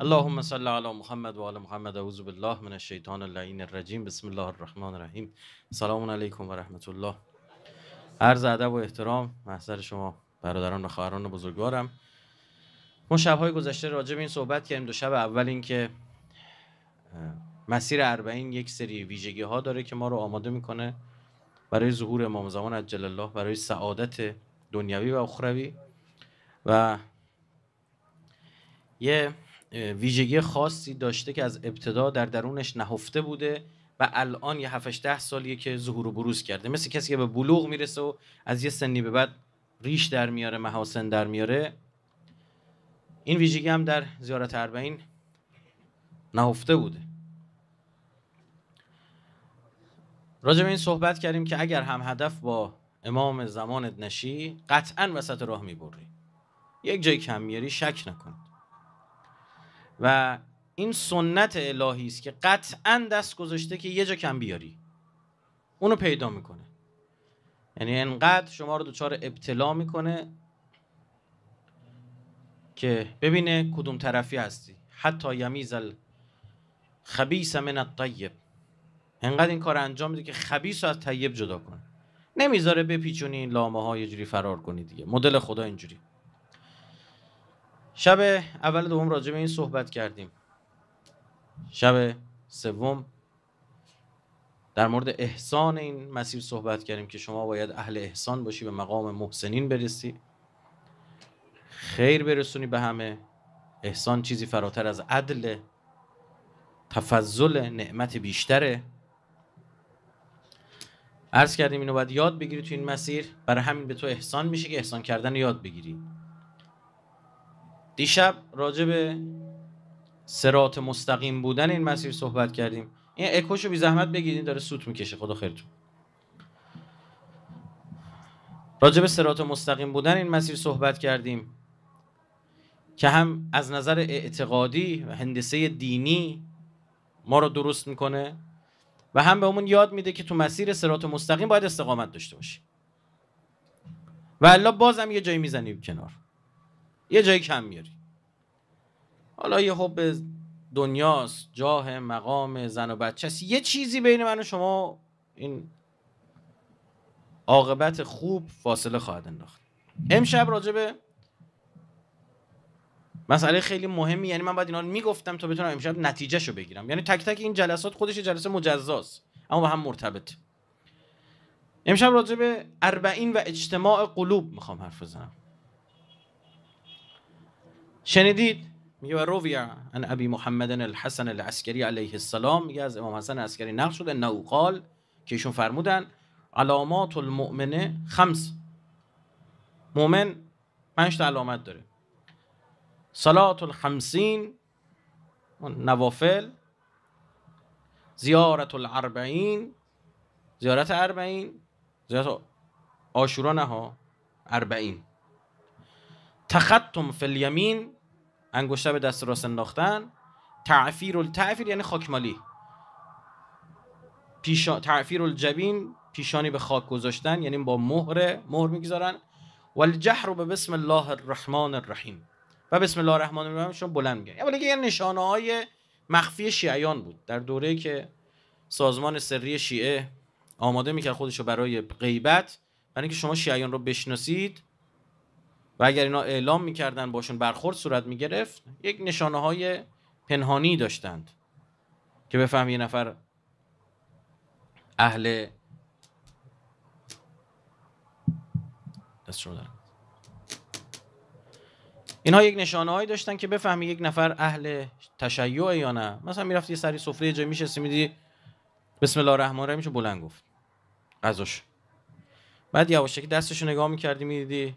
اللهم صل على محمد و آل محمد اعوذ بالله من الشیطان اللعین الرجیم بسم الله الرحمن الرحیم سلام علیکم و رحمت الله عرض ادب و احترام محضر شما برادران و خواهران بزرگوارم ما شبهای گذشته راجع به این صحبت کردیم دو شب اول اینکه مسیر اربعین یک سری ویژگی ها داره که ما رو آماده میکنه برای ظهور امام زمان عجل الله برای سعادت دنیوی و اخروی و یه ویژگی خاصی داشته که از ابتدا در درونش نهفته بوده و الان یه 7 ده سالیه که ظهور و بروز کرده مثل کسی که به بلوغ میرسه و از یه سنی به بعد ریش در میاره محاسن در میاره این ویژگی هم در زیارت اربعین نهفته بوده راجع به این صحبت کردیم که اگر هم هدف با امام زمانت نشی قطعا وسط راه میبری یک جای کم میاری شک نکن و این سنت الهی است که قطعا دست گذاشته که یه جا کم بیاری اونو پیدا میکنه یعنی انقدر شما رو دچار ابتلا میکنه که ببینه کدوم طرفی هستی حتی یمیز خبیس من الطیب انقدر این کار انجام میده که خبیس رو از طیب جدا کنه نمیذاره بپیچونی این لامه ها یه جوری فرار کنی دیگه مدل خدا اینجوری شب اول دوم راجع به این صحبت کردیم شب سوم در مورد احسان این مسیر صحبت کردیم که شما باید اهل احسان باشی به مقام محسنین برسی خیر برسونی به همه احسان چیزی فراتر از عدل تفضل نعمت بیشتره عرض کردیم اینو باید یاد بگیری تو این مسیر برای همین به تو احسان میشه که احسان کردن یاد بگیری دیشب راجع به سرات مستقیم بودن این مسیر صحبت کردیم این اکوشو بی زحمت بگیرید داره سوت میکشه خدا خیرتون راجع به سرات مستقیم بودن این مسیر صحبت کردیم که هم از نظر اعتقادی و هندسه دینی ما رو درست میکنه و هم به همون یاد میده که تو مسیر سرات مستقیم باید استقامت داشته باشی و الا بازم یه جایی میزنیم کنار یه جایی کم میاری حالا یه حب دنیاست جاه مقام زن و بچه یه چیزی بین من و شما این عاقبت خوب فاصله خواهد انداخت امشب راجبه مسئله خیلی مهمی یعنی من باید اینا میگفتم تا بتونم امشب نتیجهشو بگیرم یعنی تک تک این جلسات خودش جلسه مجزاست اما به هم مرتبط امشب راجبه به اربعین و اجتماع قلوب میخوام حرف بزنم شنیدید میگه و روی ان ابی محمد الحسن العسکری علیه السلام میگه از امام حسن عسکری نقل شده نو قال که ایشون فرمودن علامات المؤمنه خمس مؤمن پنج تا علامت داره صلات الخمسین نوافل زیارت الاربعین زیارت اربعین زیارت آشورا نه ها اربعین تختم فی الیمین انگشته به دست راست انداختن تعفیر التعفیر یعنی خاکمالی پیشا... تعفیر الجبین پیشانی به خاک گذاشتن یعنی با مهر مهر میگذارن و الجحر به بسم الله الرحمن الرحیم و بسم الله الرحمن الرحیم شما بلند میگن یعنی یه نشانه های مخفی شیعیان بود در دوره که سازمان سری شیعه آماده میکرد خودشو برای غیبت برای اینکه شما شیعیان رو بشناسید و اگر اینا اعلام میکردن باشون برخورد صورت میگرفت یک نشانه های پنهانی داشتند که بفهم یه نفر اهل دست اینها یک نشانه هایی داشتن که بفهمی یک نفر اهل تشیع یا نه مثلا میرفتی یه سری سفره جای میشستی میدی بسم الله الرحمن الرحیم بلند گفت ازش بعد یواشکی دستشو نگاه میکردی میدیدی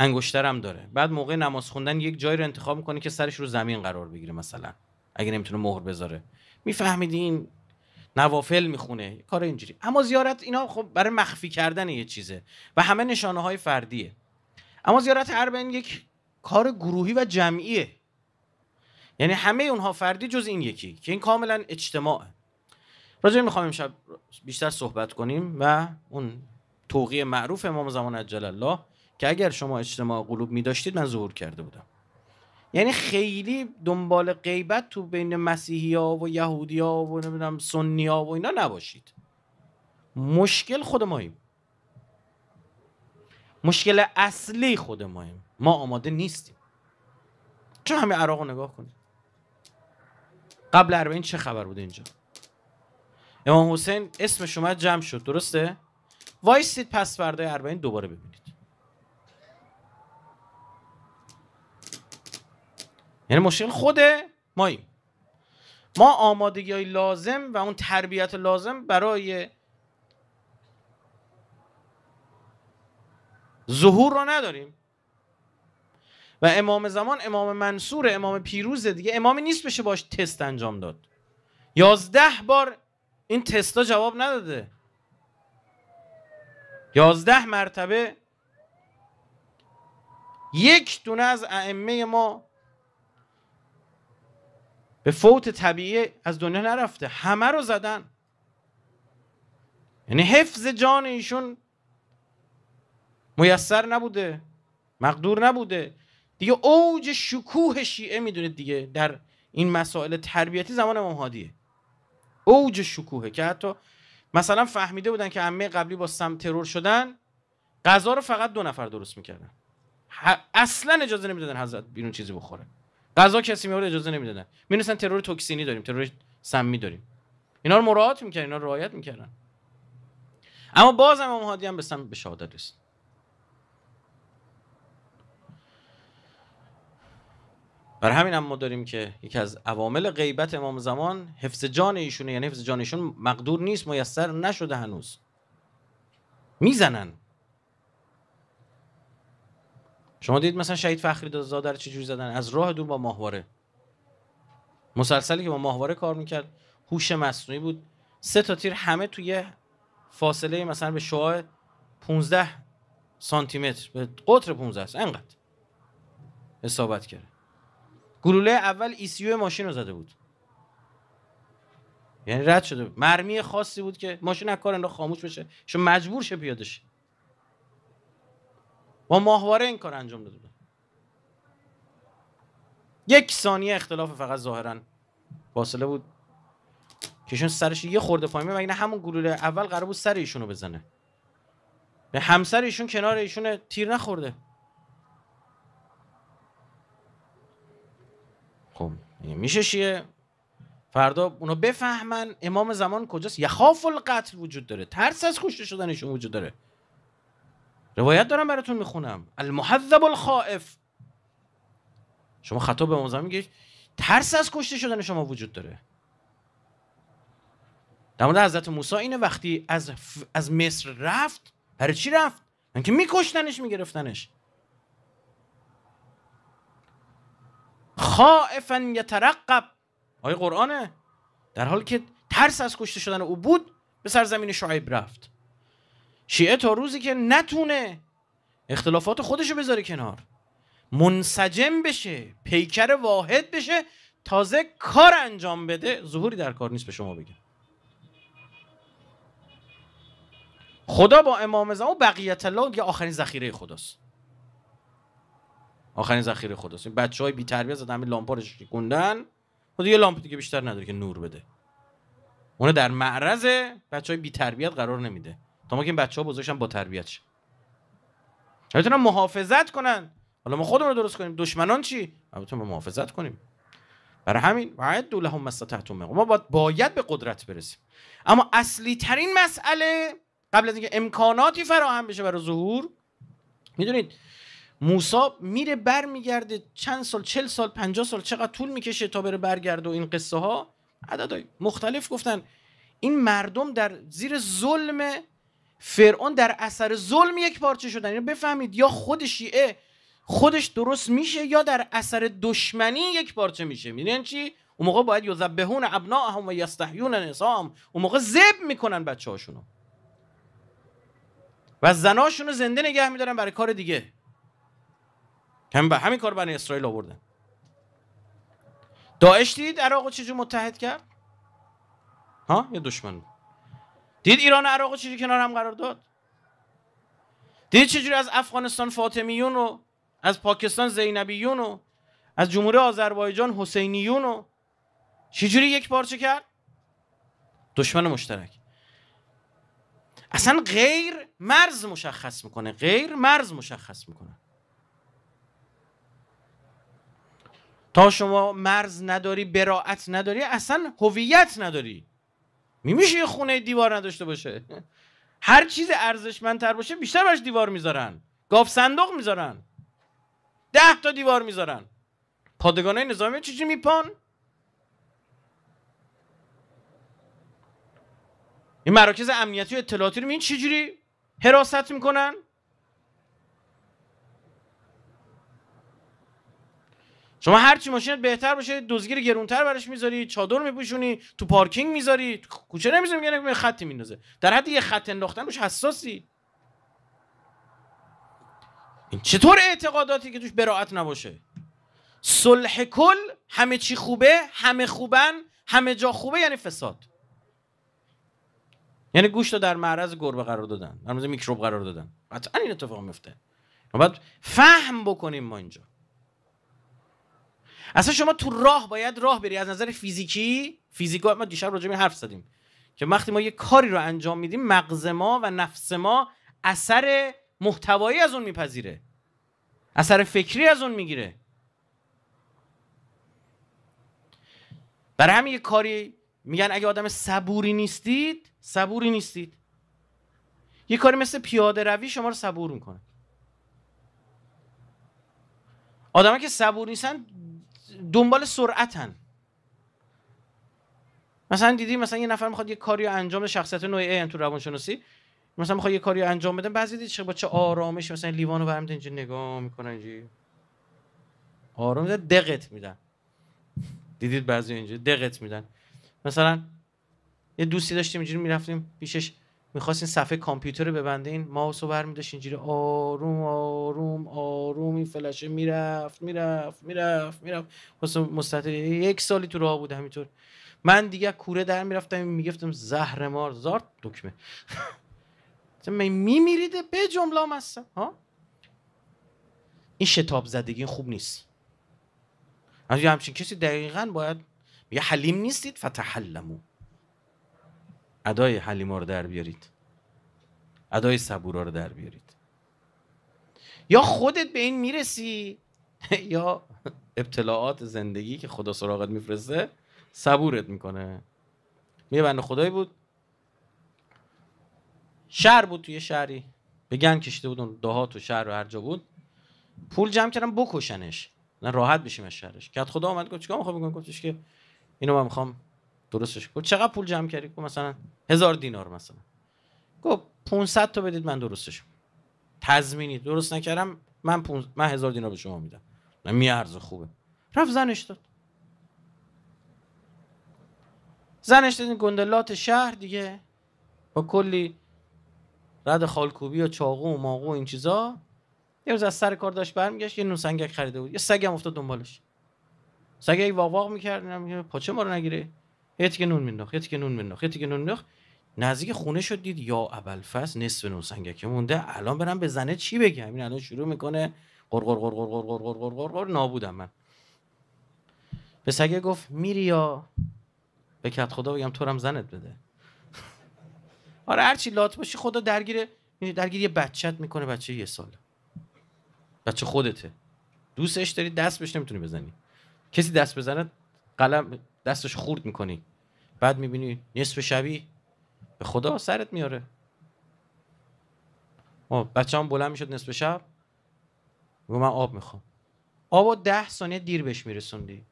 انگشترم داره بعد موقع نماز خوندن یک جایی رو انتخاب میکنه که سرش رو زمین قرار بگیره مثلا اگه نمیتونه مهر بذاره میفهمیدین نوافل میخونه کار اینجوری اما زیارت اینا خب برای مخفی کردن یه چیزه و همه نشانه های فردیه اما زیارت اربعین یک کار گروهی و جمعیه یعنی همه اونها فردی جز این یکی که این کاملا اجتماعه راجع میخوام امشب بیشتر صحبت کنیم و اون توقیه معروف امام زمان عجل الله که اگر شما اجتماع قلوب می داشتید من ظهور کرده بودم یعنی خیلی دنبال غیبت تو بین مسیحی ها و یهودی ها و نمیدونم سنی ها و اینا نباشید مشکل خود ماییم مشکل اصلی خود ماییم ما آماده نیستیم چه همه عراق نگاه کنید قبل اربعین چه خبر بود اینجا امام حسین اسم شما جمع شد درسته وایستید پس فردا اربعین دوباره ببینید یعنی مشکل خود ماییم ما آمادگی های لازم و اون تربیت لازم برای ظهور رو نداریم و امام زمان امام منصور امام پیروز دیگه امامی نیست بشه باش تست انجام داد یازده بار این تستا جواب نداده یازده مرتبه یک دونه از ائمه ما به فوت طبیعی از دنیا نرفته همه رو زدن یعنی حفظ جان ایشون میسر نبوده مقدور نبوده دیگه اوج شکوه شیعه میدونید دیگه در این مسائل تربیتی زمان امام هادیه اوج شکوهه که حتی مثلا فهمیده بودن که عمه قبلی با سم ترور شدن غذا رو فقط دو نفر درست میکردن اصلا اجازه نمیدادن حضرت بیرون چیزی بخوره غذا کسی میورد اجازه نمیدادن میرسن ترور توکسینی داریم ترور سمی داریم اینا رو مراعات میکردن اینا رو رعایت میکردن اما باز امام هادی هم به سم به شهادت رسید بر همین هم ما داریم که یکی از عوامل غیبت امام زمان حفظ جان ایشونه یعنی حفظ جان ایشون مقدور نیست میسر نشده هنوز میزنن شما دید مثلا شهید فخری زاده رو چجوری زدن از راه دور با ماهواره مسلسلی که با ماهواره کار میکرد هوش مصنوعی بود سه تا تیر همه توی فاصله مثلا به شعاع 15 سانتی متر به قطر 15 است انقدر حسابت کرد گلوله اول ایسیو e ماشین رو زده بود یعنی رد شده مرمی خاصی بود که ماشین از کار خاموش بشه شو مجبور شه پیاده شه با ماهواره این کار انجام داده یک ثانیه اختلاف فقط ظاهرا فاصله بود کهشون سرش یه خورده پایین مگه همون گلوله اول قرار بود سر ایشونو بزنه به همسر ایشون کنار ایشون تیر نخورده خب میشه شیه فردا اونو بفهمن امام زمان کجاست یخاف القتل وجود داره ترس از کشته شدنشون وجود داره روایت دارم براتون میخونم المحذب الخائف شما خطاب به موزم میگه ترس از کشته شدن شما وجود داره در مورد حضرت موسی اینه وقتی از, از مصر رفت برای چی رفت؟ من یعنی که میکشتنش میگرفتنش خائفا یترقب آیه قرآنه در حالی که ترس از کشته شدن او بود به سرزمین شعیب رفت شیعه تا روزی که نتونه اختلافات خودشو بذاره کنار منسجم بشه پیکر واحد بشه تازه کار انجام بده ظهوری در کار نیست به شما بگم خدا با امام زمان و بقیت الله یه آخرین ذخیره خداست آخرین ذخیره خداست این بچه های بی تربیت زده همین لامپا رو خب یه لامپ دیگه بیشتر نداره که نور بده اونه در معرض بچه های بی قرار نمیده تا ما که این بچه ها بزرگشن با تربیت شه میتونن محافظت کنن حالا ما خودمون رو درست کنیم دشمنان چی البته ما محافظت کنیم برای همین وعد تحت مستطعتم ما باید باید به قدرت برسیم اما اصلی ترین مسئله قبل از اینکه امکاناتی فراهم بشه برای ظهور میدونید موسا میره بر برمیگرده چند سال چل سال 50 سال چقدر طول میکشه تا بره برگرده و این قصه ها عددهای مختلف گفتن این مردم در زیر ظلم فرعون در اثر ظلم یک پارچه شدن اینو بفهمید یا خود شیعه خودش درست میشه یا در اثر دشمنی یک پارچه میشه میدونین چی اون موقع باید یذبهون ابناهم و یستحیون نسام اون موقع زب میکنن هاشونو و زناشونو زنده نگه میدارن برای کار دیگه هم به همین کار برای اسرائیل آوردن داعش دیدید عراق چجور متحد کرد ها یه دشمن دید ایران و عراق چجوری کنار هم قرار داد دید چجوری از افغانستان فاطمیون و از پاکستان زینبیون و از جمهوری آذربایجان حسینیون و چجوری یک پارچه کرد دشمن مشترک اصلا غیر مرز مشخص میکنه غیر مرز مشخص میکنه تا شما مرز نداری براعت نداری اصلا هویت نداری میمیشه یه خونه دیوار نداشته باشه هر چیز ارزشمندتر باشه بیشتر براش دیوار میذارن گاف صندوق میذارن ده تا دیوار میذارن پادگانه نظامی چیزی میپان این مراکز امنیتی و اطلاعاتی رو این چجوری حراست میکنن شما هرچی ماشینت بهتر باشه دزگیر گرونتر براش میذاری چادر میپوشونی تو پارکینگ میذاری کوچه نمیذاری میگن خطی میندازه در حد یه خط انداختن روش حساسی این چطور اعتقاداتی که توش براعت نباشه صلح کل همه چی خوبه همه خوبن همه جا خوبه یعنی فساد یعنی گوشت رو در معرض گربه قرار دادن در معرض میکروب قرار دادن قطعا این اتفاق میفته فهم بکنیم ما اینجا اصلا شما تو راه باید راه بری از نظر فیزیکی فیزیکا ما دیشب راجع به حرف زدیم که وقتی ما یه کاری رو انجام میدیم مغز ما و نفس ما اثر محتوایی از اون میپذیره اثر فکری از اون میگیره برای همین یه کاری میگن اگه آدم صبوری نیستید صبوری نیستید یه کاری مثل پیاده روی شما رو صبور میکنه آدم که صبور نیستن دنبال سرعتن مثلا دیدی مثلا یه نفر میخواد یه کاری انجام شخصیت نوع A تو روانشناسی مثلا میخواد یه کاری انجام بده بعضی دیدی چه با چه آرامش مثلا لیوانو برمیدن اینجا نگاه میکنه اینجا آرام میده دقت میدن دیدید بعضی اینجا دقت میدن مثلا یه دوستی داشتیم اینجوری میرفتیم پیشش میخواستین صفحه کامپیوتر رو ببندین ماوس رو برمیداشت اینجوری آروم آروم آروم این فلشه میرفت میرفت میرفت میرفت واسه یک سالی تو راه بود همینطور من دیگه کوره در میرفتم میگفتم زهر مار زارت دکمه میمیریده به جمله هم هستم این شتاب زدگی خوب نیست از همچین کسی دقیقا باید یه حلیم نیستید فتحلمو ادای حلیما رو در بیارید ادای صبورا رو در بیارید یا خودت به این میرسی یا ابتلاعات زندگی که خدا سراغت میفرسته صبورت میکنه بنده خدایی بود شهر بود توی شهری به گن کشیده بودن دهات و شهر و هر جا بود پول جمع کردم بکشنش نه راحت بشیم از شهرش که خدا آمد گفت چیکار میخوام که اینو من میخوام درستش گفت چقدر پول جمع کردی گفت مثلا هزار دینار مثلا گفت 500 تا بدید من درستش تضمینی درست نکردم من پونز... من هزار دینار به شما میدم من میارزه خوبه رفت زنش داد زنش داد گندلات شهر دیگه با کلی رد خالکوبی و چاقو و ماقو و این چیزا یه روز از سر کار داشت برمیگشت یه نوسنگک خریده بود یه سگم افتاد دنبالش سگ یک واق واق میکرد پاچه ما رو نگیره یه تیکه نون مینداخت یه تیکه نون مینداخت یه تیکه نون مینداخت نزدیک خونه شد دید یا ابلفس نصف نون سنگک مونده الان برم به زنه چی بگم این الان شروع میکنه غرغر غرغر غرغر غرغر نابودم من به سگه گفت میری یا به کت خدا بگم تو هم زنت بده آره هرچی لات باشی خدا درگیره درگیر یه بچت میکنه بچه یه سال بچه خودته دوستش داری دست بهش نمیتونی بزنی کسی دست بزنه قلم دستش خورد میکنی بعد میبینی نصف شبی به خدا سرت میاره بچه هم بلند میشد نصف شب و من آب میخوام آب و ده ثانیه دیر بهش میرسوندی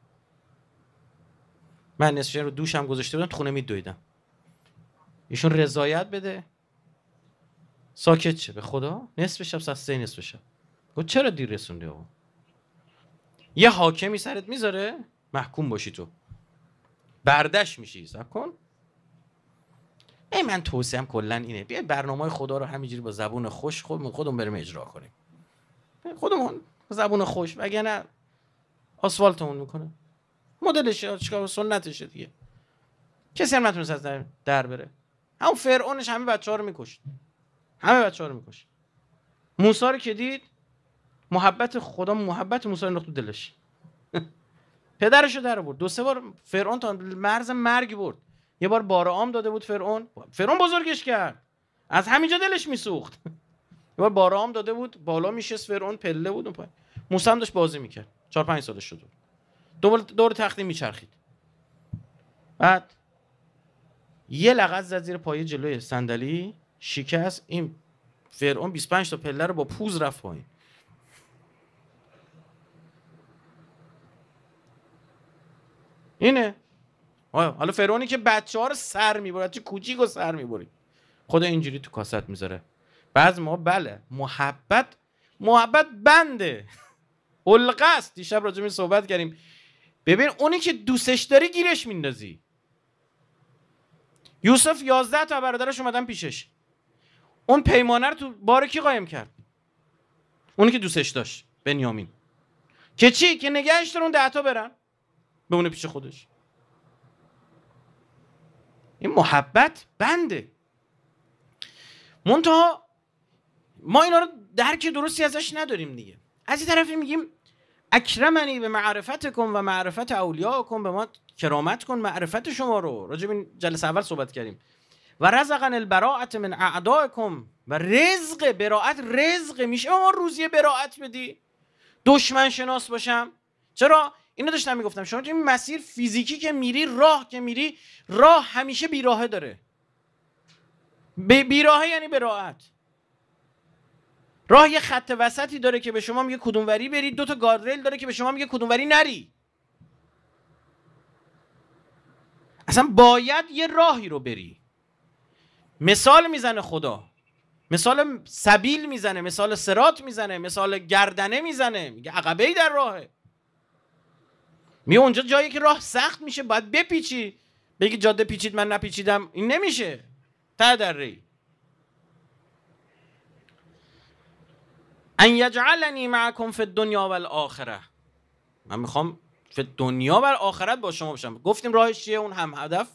من نصف شب رو دوشم گذاشته بودم تو خونه میدویدم ایشون رضایت بده ساکت شه به خدا نصف شب سه سه نصف شب گفت چرا دیر رسوندی آقا یه حاکمی سرت میذاره محکوم باشی تو بردش میشی سب کن ای من توصیه هم کلا اینه بیا برنامه های خدا رو همینجوری با زبون خوش خودمون خودمون بریم اجرا کنیم خودمون زبون خوش وگرنه آسفالتمون میکنه مدلش چیکار سنتشه دیگه کسی هم نتونست از در, بره همون فرعونش همه بچه ها رو میکشت همه بچه ها رو میکشت موسی رو که دید محبت خدا محبت موسی رو تو دلش پدرشو در برد دو سه بار فرعون تا مرز مرگ برد یه بار بار عام داده بود فرعون فرعون بزرگش کرد از همینجا دلش میسوخت یه بار بار عام داده بود بالا میشست فرعون پله بود اون پایین موسی هم داشت بازی میکرد چهار پنج سالش شد دور دور تختی میچرخید بعد یه لغت زد زیر پایه جلوی صندلی شکست این فرعون 25 تا پله رو با پوز رفت پایین اینه حالا فرعونی که بچه ها رو سر میبره چه کوچیک رو سر میبره خدا اینجوری تو کاست میذاره بعض ما بله محبت محبت بنده حلقه دیشب راجع به صحبت کردیم ببین اونی که دوستش داری گیرش میندازی یوسف 11 تا برادرش اومدن پیشش اون پیمانه تو بار کی قایم کرد اونی که دوستش داشت بنیامین که چی که نگهش اون ده برن بمونه پیش خودش این محبت بنده منتها ما اینا رو درک درستی ازش نداریم دیگه از این طرفی میگیم اکرمنی به معرفت کن و معرفت اولیا کن به ما کرامت کن معرفت شما رو راجب این جلسه اول صحبت کردیم و رزقن البراعت من اعدائکم و رزق براعت رزق میشه ما روزی براعت بدی دشمن شناس باشم چرا اینو داشتم میگفتم شما این مسیر فیزیکی که میری راه که میری راه همیشه بیراهه داره بیراهه یعنی به راحت راه یه خط وسطی داره که به شما میگه کدوموری بری دو تا گاردریل داره که به شما میگه کدوموری نری اصلا باید یه راهی رو بری مثال میزنه خدا مثال سبیل میزنه مثال سرات میزنه مثال گردنه میزنه میگه عقبه ای در راهه می اونجا جایی که راه سخت میشه باید بپیچی بگی جاده پیچید من نپیچیدم این نمیشه تا در ری ان یجعلنی معکم فی الدنیا و الاخره من میخوام فی دنیا و آخرت با شما باشم گفتیم راهش چیه اون هم هدف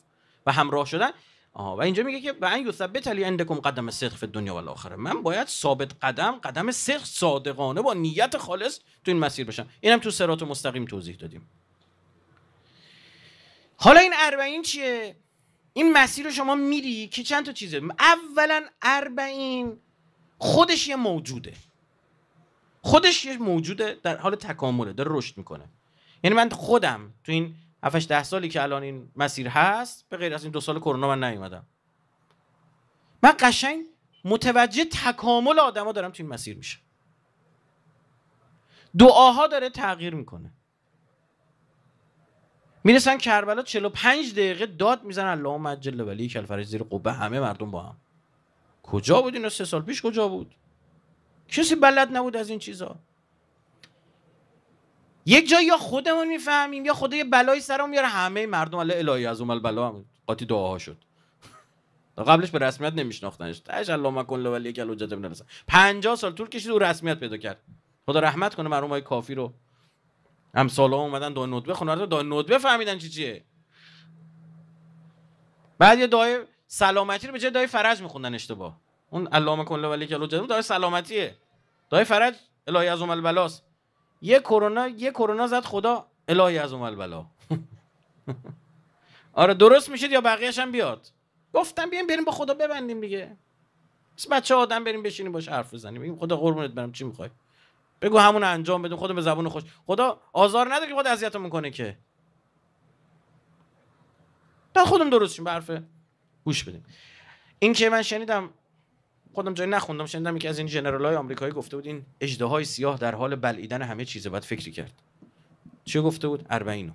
و همراه شدن آها و اینجا میگه که بان ان یثبت عندکم قدم صدق فی دنیا و الاخره من باید ثابت قدم قدم صدق صادقانه با نیت خالص تو این مسیر باشم اینم تو سرات مستقیم توضیح دادیم حالا این اربعین چیه این مسیر رو شما میری که چند تا چیزه اولا اربعین خودش یه موجوده خودش یه موجوده در حال تکامله داره رشد میکنه یعنی من خودم تو این 7 ده سالی که الان این مسیر هست به غیر از این دو سال کرونا من نیومدم من قشنگ متوجه تکامل آدما دارم تو این مسیر میشه دعاها داره تغییر میکنه میرسن کربلا 45 دقیقه داد میزنن اللهم اجل ولی کلفرج زیر قبه همه مردم با هم کجا بود اینا سه سال پیش کجا بود کسی بلد نبود از این چیزا یک جا یا خودمون میفهمیم یا خدا یه بلایی سرمون میاره همه مردم الله الهی از اومل بلا قاطی دعاها شد قبلش به رسمیت نمیشناختنش تاش الله مکن ولی کل حجت 50 سال طول کشید و رسمیت پیدا کرد خدا رحمت کنه مرحوم های کافی رو سالا اومدن دعای ندبه خونه خب رو دعای ندبه فهمیدن چی چیه بعد یه دای سلامتی رو به جای دای فرج میخوندن اشتباه اون علامه کله ولی کلو جدو دای سلامتیه دای فرج الهی از بلاست یه کرونا یه کرونا زد خدا الهی از البلا آره درست میشید یا بقیهش هم بیاد گفتم بیایم بریم با خدا ببندیم دیگه بچه آدم بریم بشینیم باش حرف بزنیم خدا قربونت برم چی میخوای بگو همون انجام بدون خودم به زبون خوش خدا آزار نده که خود اذیت کنه که تا خودم درست شیم برف گوش بدیم این که من شنیدم خودم جایی نخوندم شنیدم یکی از این جنرال های آمریکایی گفته بود این اجده های سیاه در حال بلعیدن همه چیزه باید فکری کرد چی گفته بود اربعینو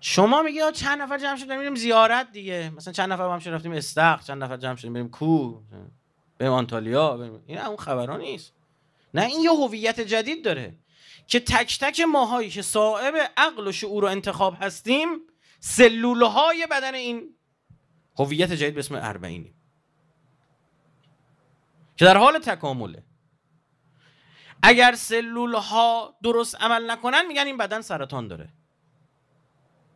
شما میگی ها چند نفر جمع شدیم میریم زیارت دیگه مثلا چند نفر با هم رفتیم استخ چند نفر جمع شدیم بریم کو بریم آنتالیا بریم این اون خبران نیست نه این یه هویت جدید داره که تک تک ماهایی که صاحب عقل و شعور و انتخاب هستیم سلولهای بدن این هویت جدید به اسم اربعینی که در حال تکامله اگر سلولها درست عمل نکنن میگن این بدن سرطان داره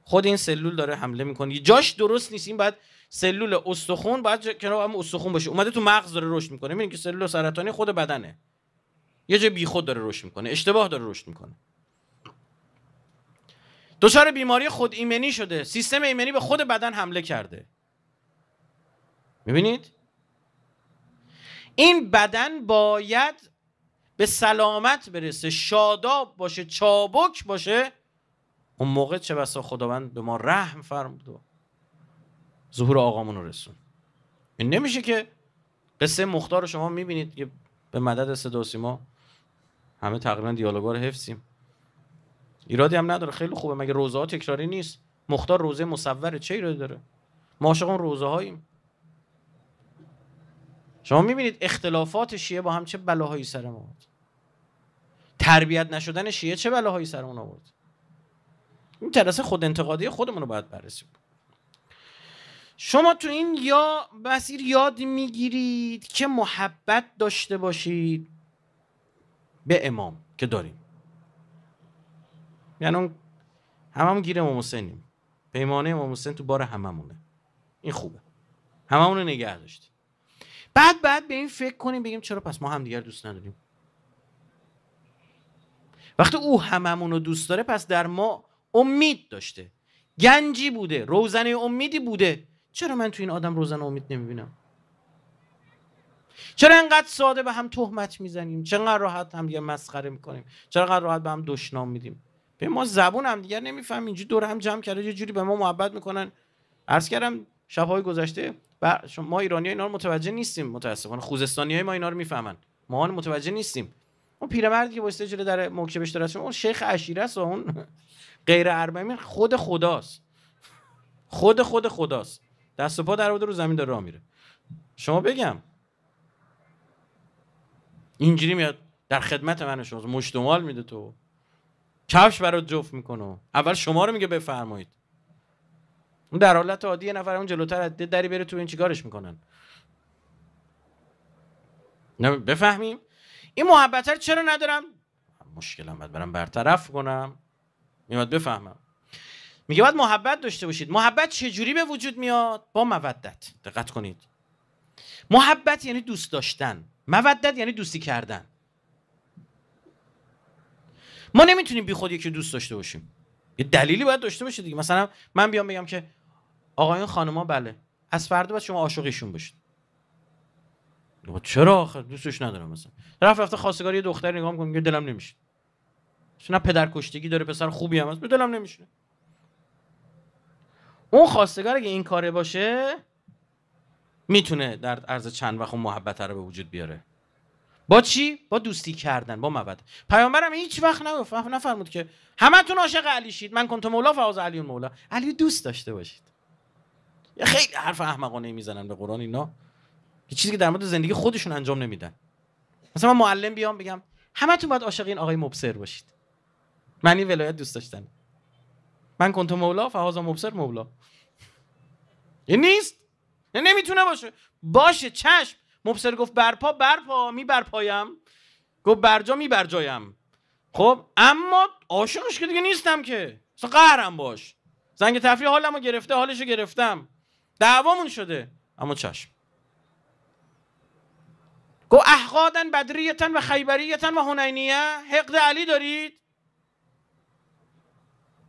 خود این سلول داره حمله میکنه جاش درست نیست این باید سلول استخون باید کنار هم استخون باشه اومده تو مغز داره رشد میکنه میگن که سلول سرطانی خود بدنه یه جای بیخود داره رشد میکنه اشتباه داره رشد میکنه دچار بیماری خود ایمنی شده سیستم ایمنی به خود بدن حمله کرده میبینید این بدن باید به سلامت برسه شاداب باشه چابک باشه اون موقع چه بسا خداوند به ما رحم فرمود و ظهور آقامون رو رسون این نمیشه که قصه مختار رو شما میبینید که به مدد صدا سیما همه تقریبا دیالوگا رو حفظیم ایرادی هم نداره خیلی خوبه مگه روزه ها تکراری نیست مختار روزه مصوره چه ایرادی داره ما عاشق روزه هاییم شما میبینید اختلافات شیعه با هم چه بلاهایی ما آورد تربیت نشدن شیعه چه بلاهایی سرمون آورد این ترس خود انتقادی خودمون رو باید بررسی شما تو این یا مسیر یاد میگیرید که محبت داشته باشید به امام که داریم یعنی هممون گیر امام حسینیم پیمانه امام حسین تو بار هممونه این خوبه هممون رو نگه داشتیم بعد بعد به این فکر کنیم بگیم چرا پس ما هم دیگر دوست نداریم وقتی او هممون رو دوست داره پس در ما امید داشته گنجی بوده روزنه امیدی بوده چرا من تو این آدم روزنه امید نمیبینم چرا انقدر ساده به هم تهمت میزنیم چقدر راحت هم یه مسخره میکنیم انقدر راحت به هم دشنام میدیم به ما زبون هم دیگر نمیفهم اینجا دور هم جمع کرده یه جوری به ما محبت میکنن عرض کردم شبهای گذشته بر... ما ایرانی ها اینا رو متوجه نیستیم متاسفانه خوزستانی های ما اینا رو میفهمن ما متوجه نیستیم اون پیرمردی که واسه جلو در موکبش بهش اون شیخ عشیره است و اون غیر ارمنی خود خداست خود خود خداست دست و پا در رو زمین داره راه میره شما بگم اینجوری میاد در خدمت من شما مشتمال میده تو کفش برات جفت میکنه اول شما رو میگه بفرمایید اون در حالت عادی یه نفر اون جلوتر از دری بره تو این چیکارش میکنن نه بفهمیم این محبت رو چرا ندارم مشکلم باید برم برطرف کنم میاد بفهمم میگه باید محبت داشته باشید محبت چه جوری به وجود میاد با مودت دقت کنید محبت یعنی دوست داشتن مودت یعنی دوستی کردن ما نمیتونیم بی خود یکی دوست داشته باشیم یه دلیلی باید داشته باشه دیگه مثلا من بیام بگم که آقایون خانما بله از فردا بعد شما عاشقشون بشید چرا آخر دوستش ندارم مثلا طرف رفته خواستگاری یه دختر نگاه میکنه میگه دلم نمیشه چون پدر کشتگی داره پسر خوبی هم هست دلم نمیشه اون خواستگار اگه این کاره باشه میتونه در عرض چند وقت اون محبت رو به وجود بیاره با چی با دوستی کردن با مبد پیامبرم هیچ وقت نگفت نفرمود که همتون عاشق علی شید من کنت مولا فاز علی مولا علی دوست داشته باشید خیلی حرف احمقانه میزنن به قرآن اینا یه چیزی که در مورد زندگی خودشون انجام نمیدن مثلا من معلم بیام بگم همتون باید عاشق این آقای مبصر باشید من این ولایت دوست داشتن من کنتم مولا فهازا مبصر مولا این نیست نه نمیتونه باشه باشه چشم مبصر گفت برپا برپا می برپایم گفت برجا می برجایم خب اما عاشقش که دیگه نیستم که اصلا قهرم باش زنگ تفریح حالمو گرفته حالشو گرفتم دعوامون شده اما چشم گو احقادن بدریتن و خیبریتن و هنینیه حقد علی دارید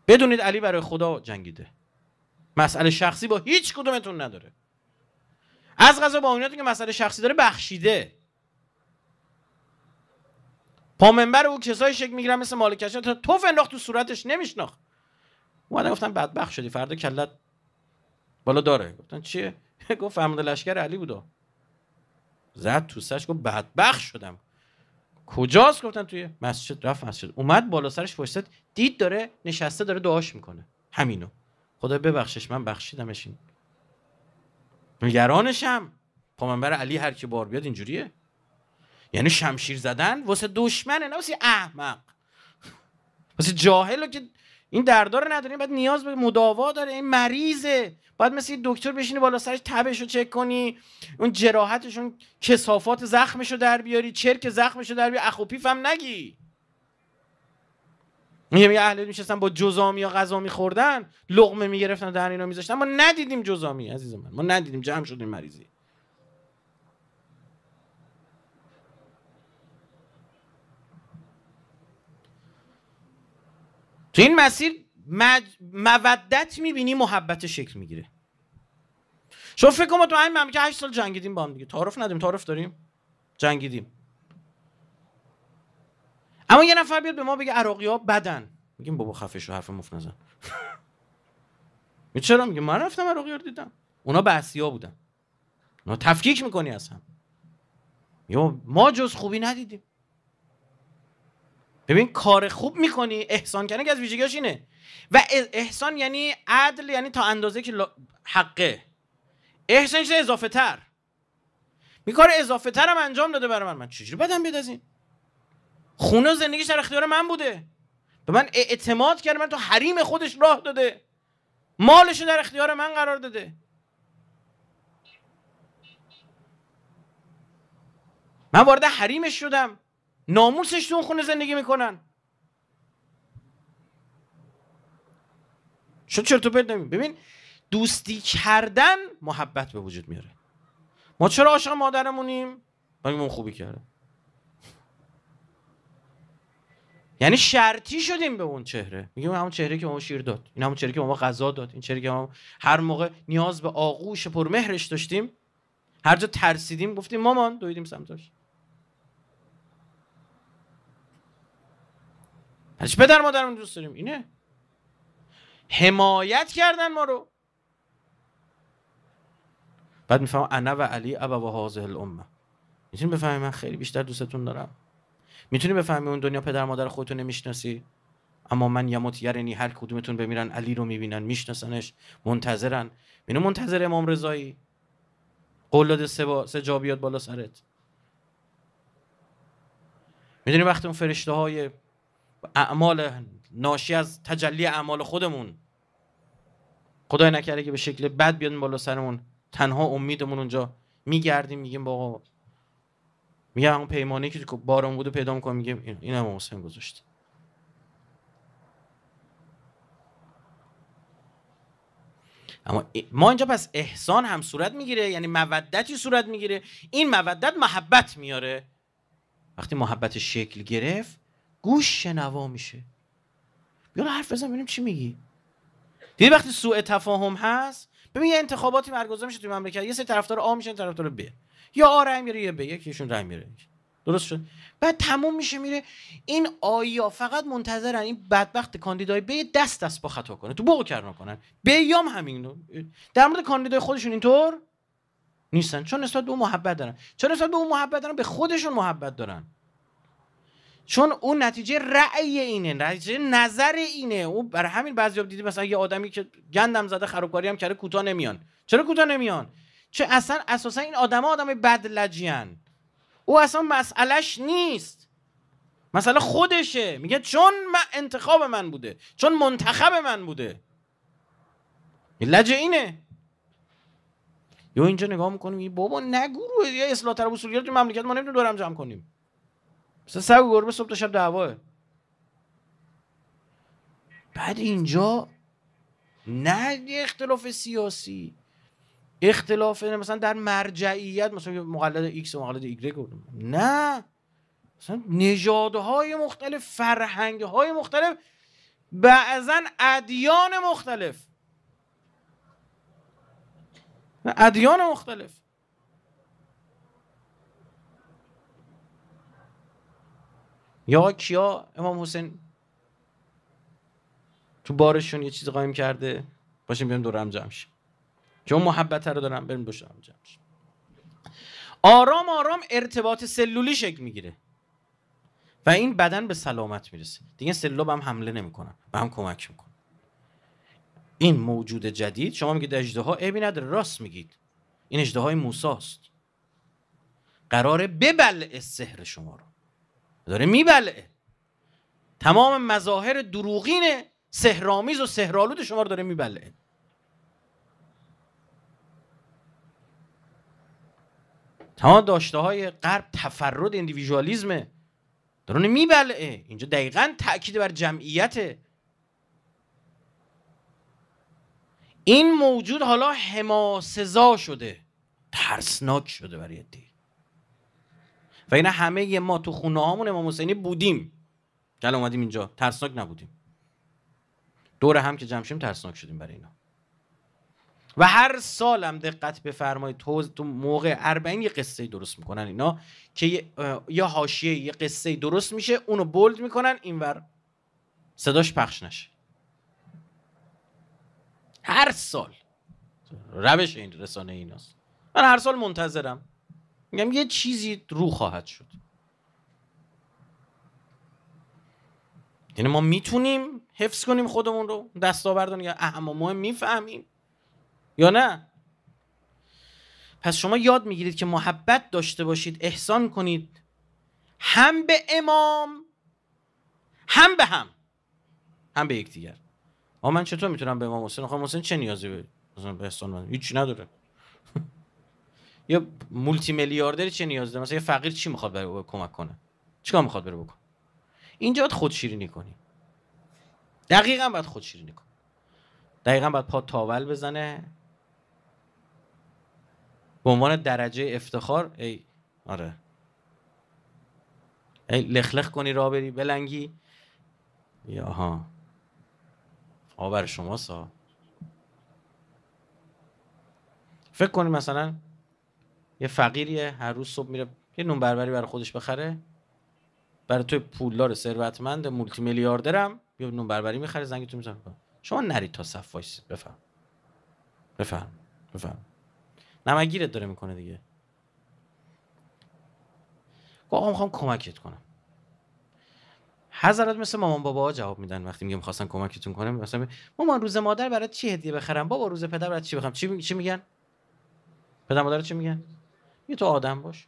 بدونید علی برای خدا جنگیده مسئله شخصی با هیچ کدومتون نداره از غذا با اونیاتون که مسئله شخصی داره بخشیده پامنبر او کسای شک میگیرن مثل مالک تا توف انداخت تو صورتش نمیشناخت اومدن گفتن بدبخ شدی فردا کلت بالا داره گفتن چیه گفت فرمانده لشکر علی بودا زد تو سرش گفت بدبخ شدم کجاست گفتن توی مسجد رفت مسجد اومد بالا سرش فرصت دید داره نشسته داره دعاش میکنه همینو خدا ببخشش من بخشیدمش این نگرانشم پامنبر علی هر کی بار بیاد اینجوریه یعنی شمشیر زدن واسه دشمنه نه واسه احمق واسه جاهل که این دردار رو نداریم بعد نیاز به مداوا داره این مریضه بعد مثل دکتر بشینی بالا سرش تبش رو چک کنی اون جراحتشون کسافات زخمش رو در بیاری چرک زخمش رو در بیاری اخو هم نگی میگه اهل میشستن با جزامی یا غذا میخوردن لقمه میگرفتن در اینا میذاشتن ما ندیدیم جزامی عزیز من ما ندیدیم جمع شدیم این مریضی تو این مسیر مج... مودت میبینی محبت شکل میگیره شما فکر کن تو همین مملکت 8 سال جنگیدیم با هم دیگه تعارف ندیم تعارف داریم جنگیدیم اما یه نفر بیاد به ما بگه عراقی ها بدن میگیم بابا خفه رو حرف مفت نزن چرا میگه من رفتم عراقی رو دیدم اونا ها بودن اونا تفکیک میکنی اصلا یا ما جز خوبی ندیدیم ببین کار خوب میکنی احسان کردن که از ویژگیاش اینه و احسان یعنی عدل یعنی تا اندازه که حقه احسان اضافه تر میکار اضافه ترم انجام داده برای من من بدم بیاد خونه و زندگیش در اختیار من بوده به من اعتماد کرده من تو حریم خودش راه داده مالش در اختیار من قرار داده من وارد حریمش شدم ناموسش تو اون خونه زندگی میکنن شد چرا تو پیدا ببین دوستی کردن محبت به وجود میاره ما چرا عاشق مادرمونیم؟ مگه اون خوبی کرده یعنی شرطی شدیم به اون چهره میگیم همون چهره که ما شیر داد این همون چهره که ما غذا داد این چهره که ما هر موقع نیاز به آغوش پرمهرش داشتیم هر جا ترسیدیم گفتیم مامان دویدیم سمتش هرچی پدر مادرمون دوست داریم اینه حمایت کردن ما رو بعد میفهم انا و علی ابا و حاضر الامه میتونیم بفهمیم من خیلی بیشتر دوستتون دارم میتونی بفهمی اون دنیا پدر مادر خودتون نمیشناسی اما من یموت یرنی هر کدومتون بمیرن علی رو میبینن میشناسنش منتظرن بینو منتظر امام رضایی قول سه, جا بیاد بالا سرت میدونی وقتی اون فرشته های اعمال ناشی از تجلی اعمال خودمون خدای نکرده که به شکل بد بیادن بالا سرمون تنها امیدمون اونجا میگردیم میگیم با میگه اون پیمانه که خب بارون بود پیدا میکنه میگه این هم حسین گذاشته اما ما اینجا پس احسان هم صورت میگیره یعنی مودتی صورت میگیره این مودت محبت میاره وقتی محبت شکل گرفت گوش شنوا میشه بیا حرف بزن ببینیم چی میگی دیدی وقتی سوء تفاهم هست ببین یه انتخاباتی برگزار میشه توی مملکت یه سری طرفدار آ میشن طرفدار ب یا آ رای میره یا به یکیشون رای میره درست شد بعد تموم میشه میره این آیا فقط منتظرن این بدبخت کاندیدای به دست دست با خطا کنه تو کردن کنن به یام همین در مورد کاندیدای خودشون اینطور نیستن چون نسبت به اون محبت دارن چون نسبت به اون محبت دارن به خودشون محبت دارن چون اون نتیجه رأی اینه نتیجه نظر اینه اون برای همین بعضیاب دیدی مثلا یه آدمی که گندم زده خرابکاری هم کرده کوتاه نمیان چرا کوتا نمیان چه اصلا اساسا این آدما آدم بد لجیان او اصلا مسئلهش نیست مسئله خودشه میگه چون من انتخاب من بوده چون منتخب من بوده لجه اینه یا اینجا نگاه میکنیم بابا نگو رو یه اصلاح طلب اصولیات تو مملکت ما نمیتونیم دورم جمع کنیم مثلا سگ و گربه صبح تا شب دعواه بعد اینجا نه اختلاف سیاسی اختلاف مثلا در مرجعیت مثلا مقلد ایکس و مقلد ایگرگ نه مثلا نژادهای مختلف فرهنگ های مختلف بعضا ادیان مختلف ادیان مختلف یا کیا امام حسین تو بارشون یه چیز قایم کرده باشیم بیام دور هم که محبت رو دارم بریم بشم آرام آرام ارتباط سلولی شکل میگیره و این بدن به سلامت میرسه دیگه سلول به هم حمله نمیکنن به هم کمک میکنن این موجود جدید شما میگید اجده ها عیبی نداره راست میگید این اجده های موساست قراره ببلعه سحر شما رو داره میبلعه تمام مظاهر دروغین سهرامیز و سهرالود شما رو داره میبلعه تمام داشته های غرب تفرد اندیویژوالیزمه درون میبلعه اینجا دقیقا تاکید بر جمعیته این موجود حالا حماسزا شده ترسناک شده برای دی و اینا همه ما تو خونه هامون امام حسینی بودیم که اومدیم اینجا ترسناک نبودیم دور هم که جمع ترسناک شدیم برای اینا و هر سالم دقت بفرمایید تو تو موقع اربعین یه قصه درست میکنن اینا که یه حاشیه یه قصه درست میشه اونو بولد میکنن اینور صداش پخش نشه هر سال روش این رسانه ایناست من هر سال منتظرم میگم یه چیزی رو خواهد شد یعنی ما میتونیم حفظ کنیم خودمون رو دستاوردان یا اهم ما مهم میفهمیم یا نه پس شما یاد میگیرید که محبت داشته باشید احسان کنید هم به امام هم به هم هم به یکدیگر اما من چطور میتونم به امام حسین خب حسین چه نیازی به به احسان من هیچ نداره یا مولتی میلیاردر چه نیاز داره مثلا یه فقیر چی میخواد برای کمک کنه چیکار میخواد بره بکنه اینجا باید خودشیرینی کنی دقیقا باید خودشیرینی کنی دقیقا باید پا تاول بزنه به عنوان درجه افتخار ای آره ای لخلخ کنی را بری بلنگی یا ها آبر شما سا فکر کنی مثلا یه فقیریه هر روز صبح میره یه نون بربری برای خودش بخره برای توی پولدار ثروتمند مولتی میلیاردرم یه نون بربری میخره زنگ تو میزنه شما نرید تا صف بفهم بفهم بفهم نمگیرت داره میکنه دیگه خب آقا میخوام کمکت کنم حضرت مثل مامان بابا جواب میدن وقتی میگم خواستن کمکتون کنم مثلا مامان روز مادر برای چی هدیه بخرم بابا روز پدر برای چی بخرم چی, چی میگن پدر مادر چی میگن یه تو آدم باش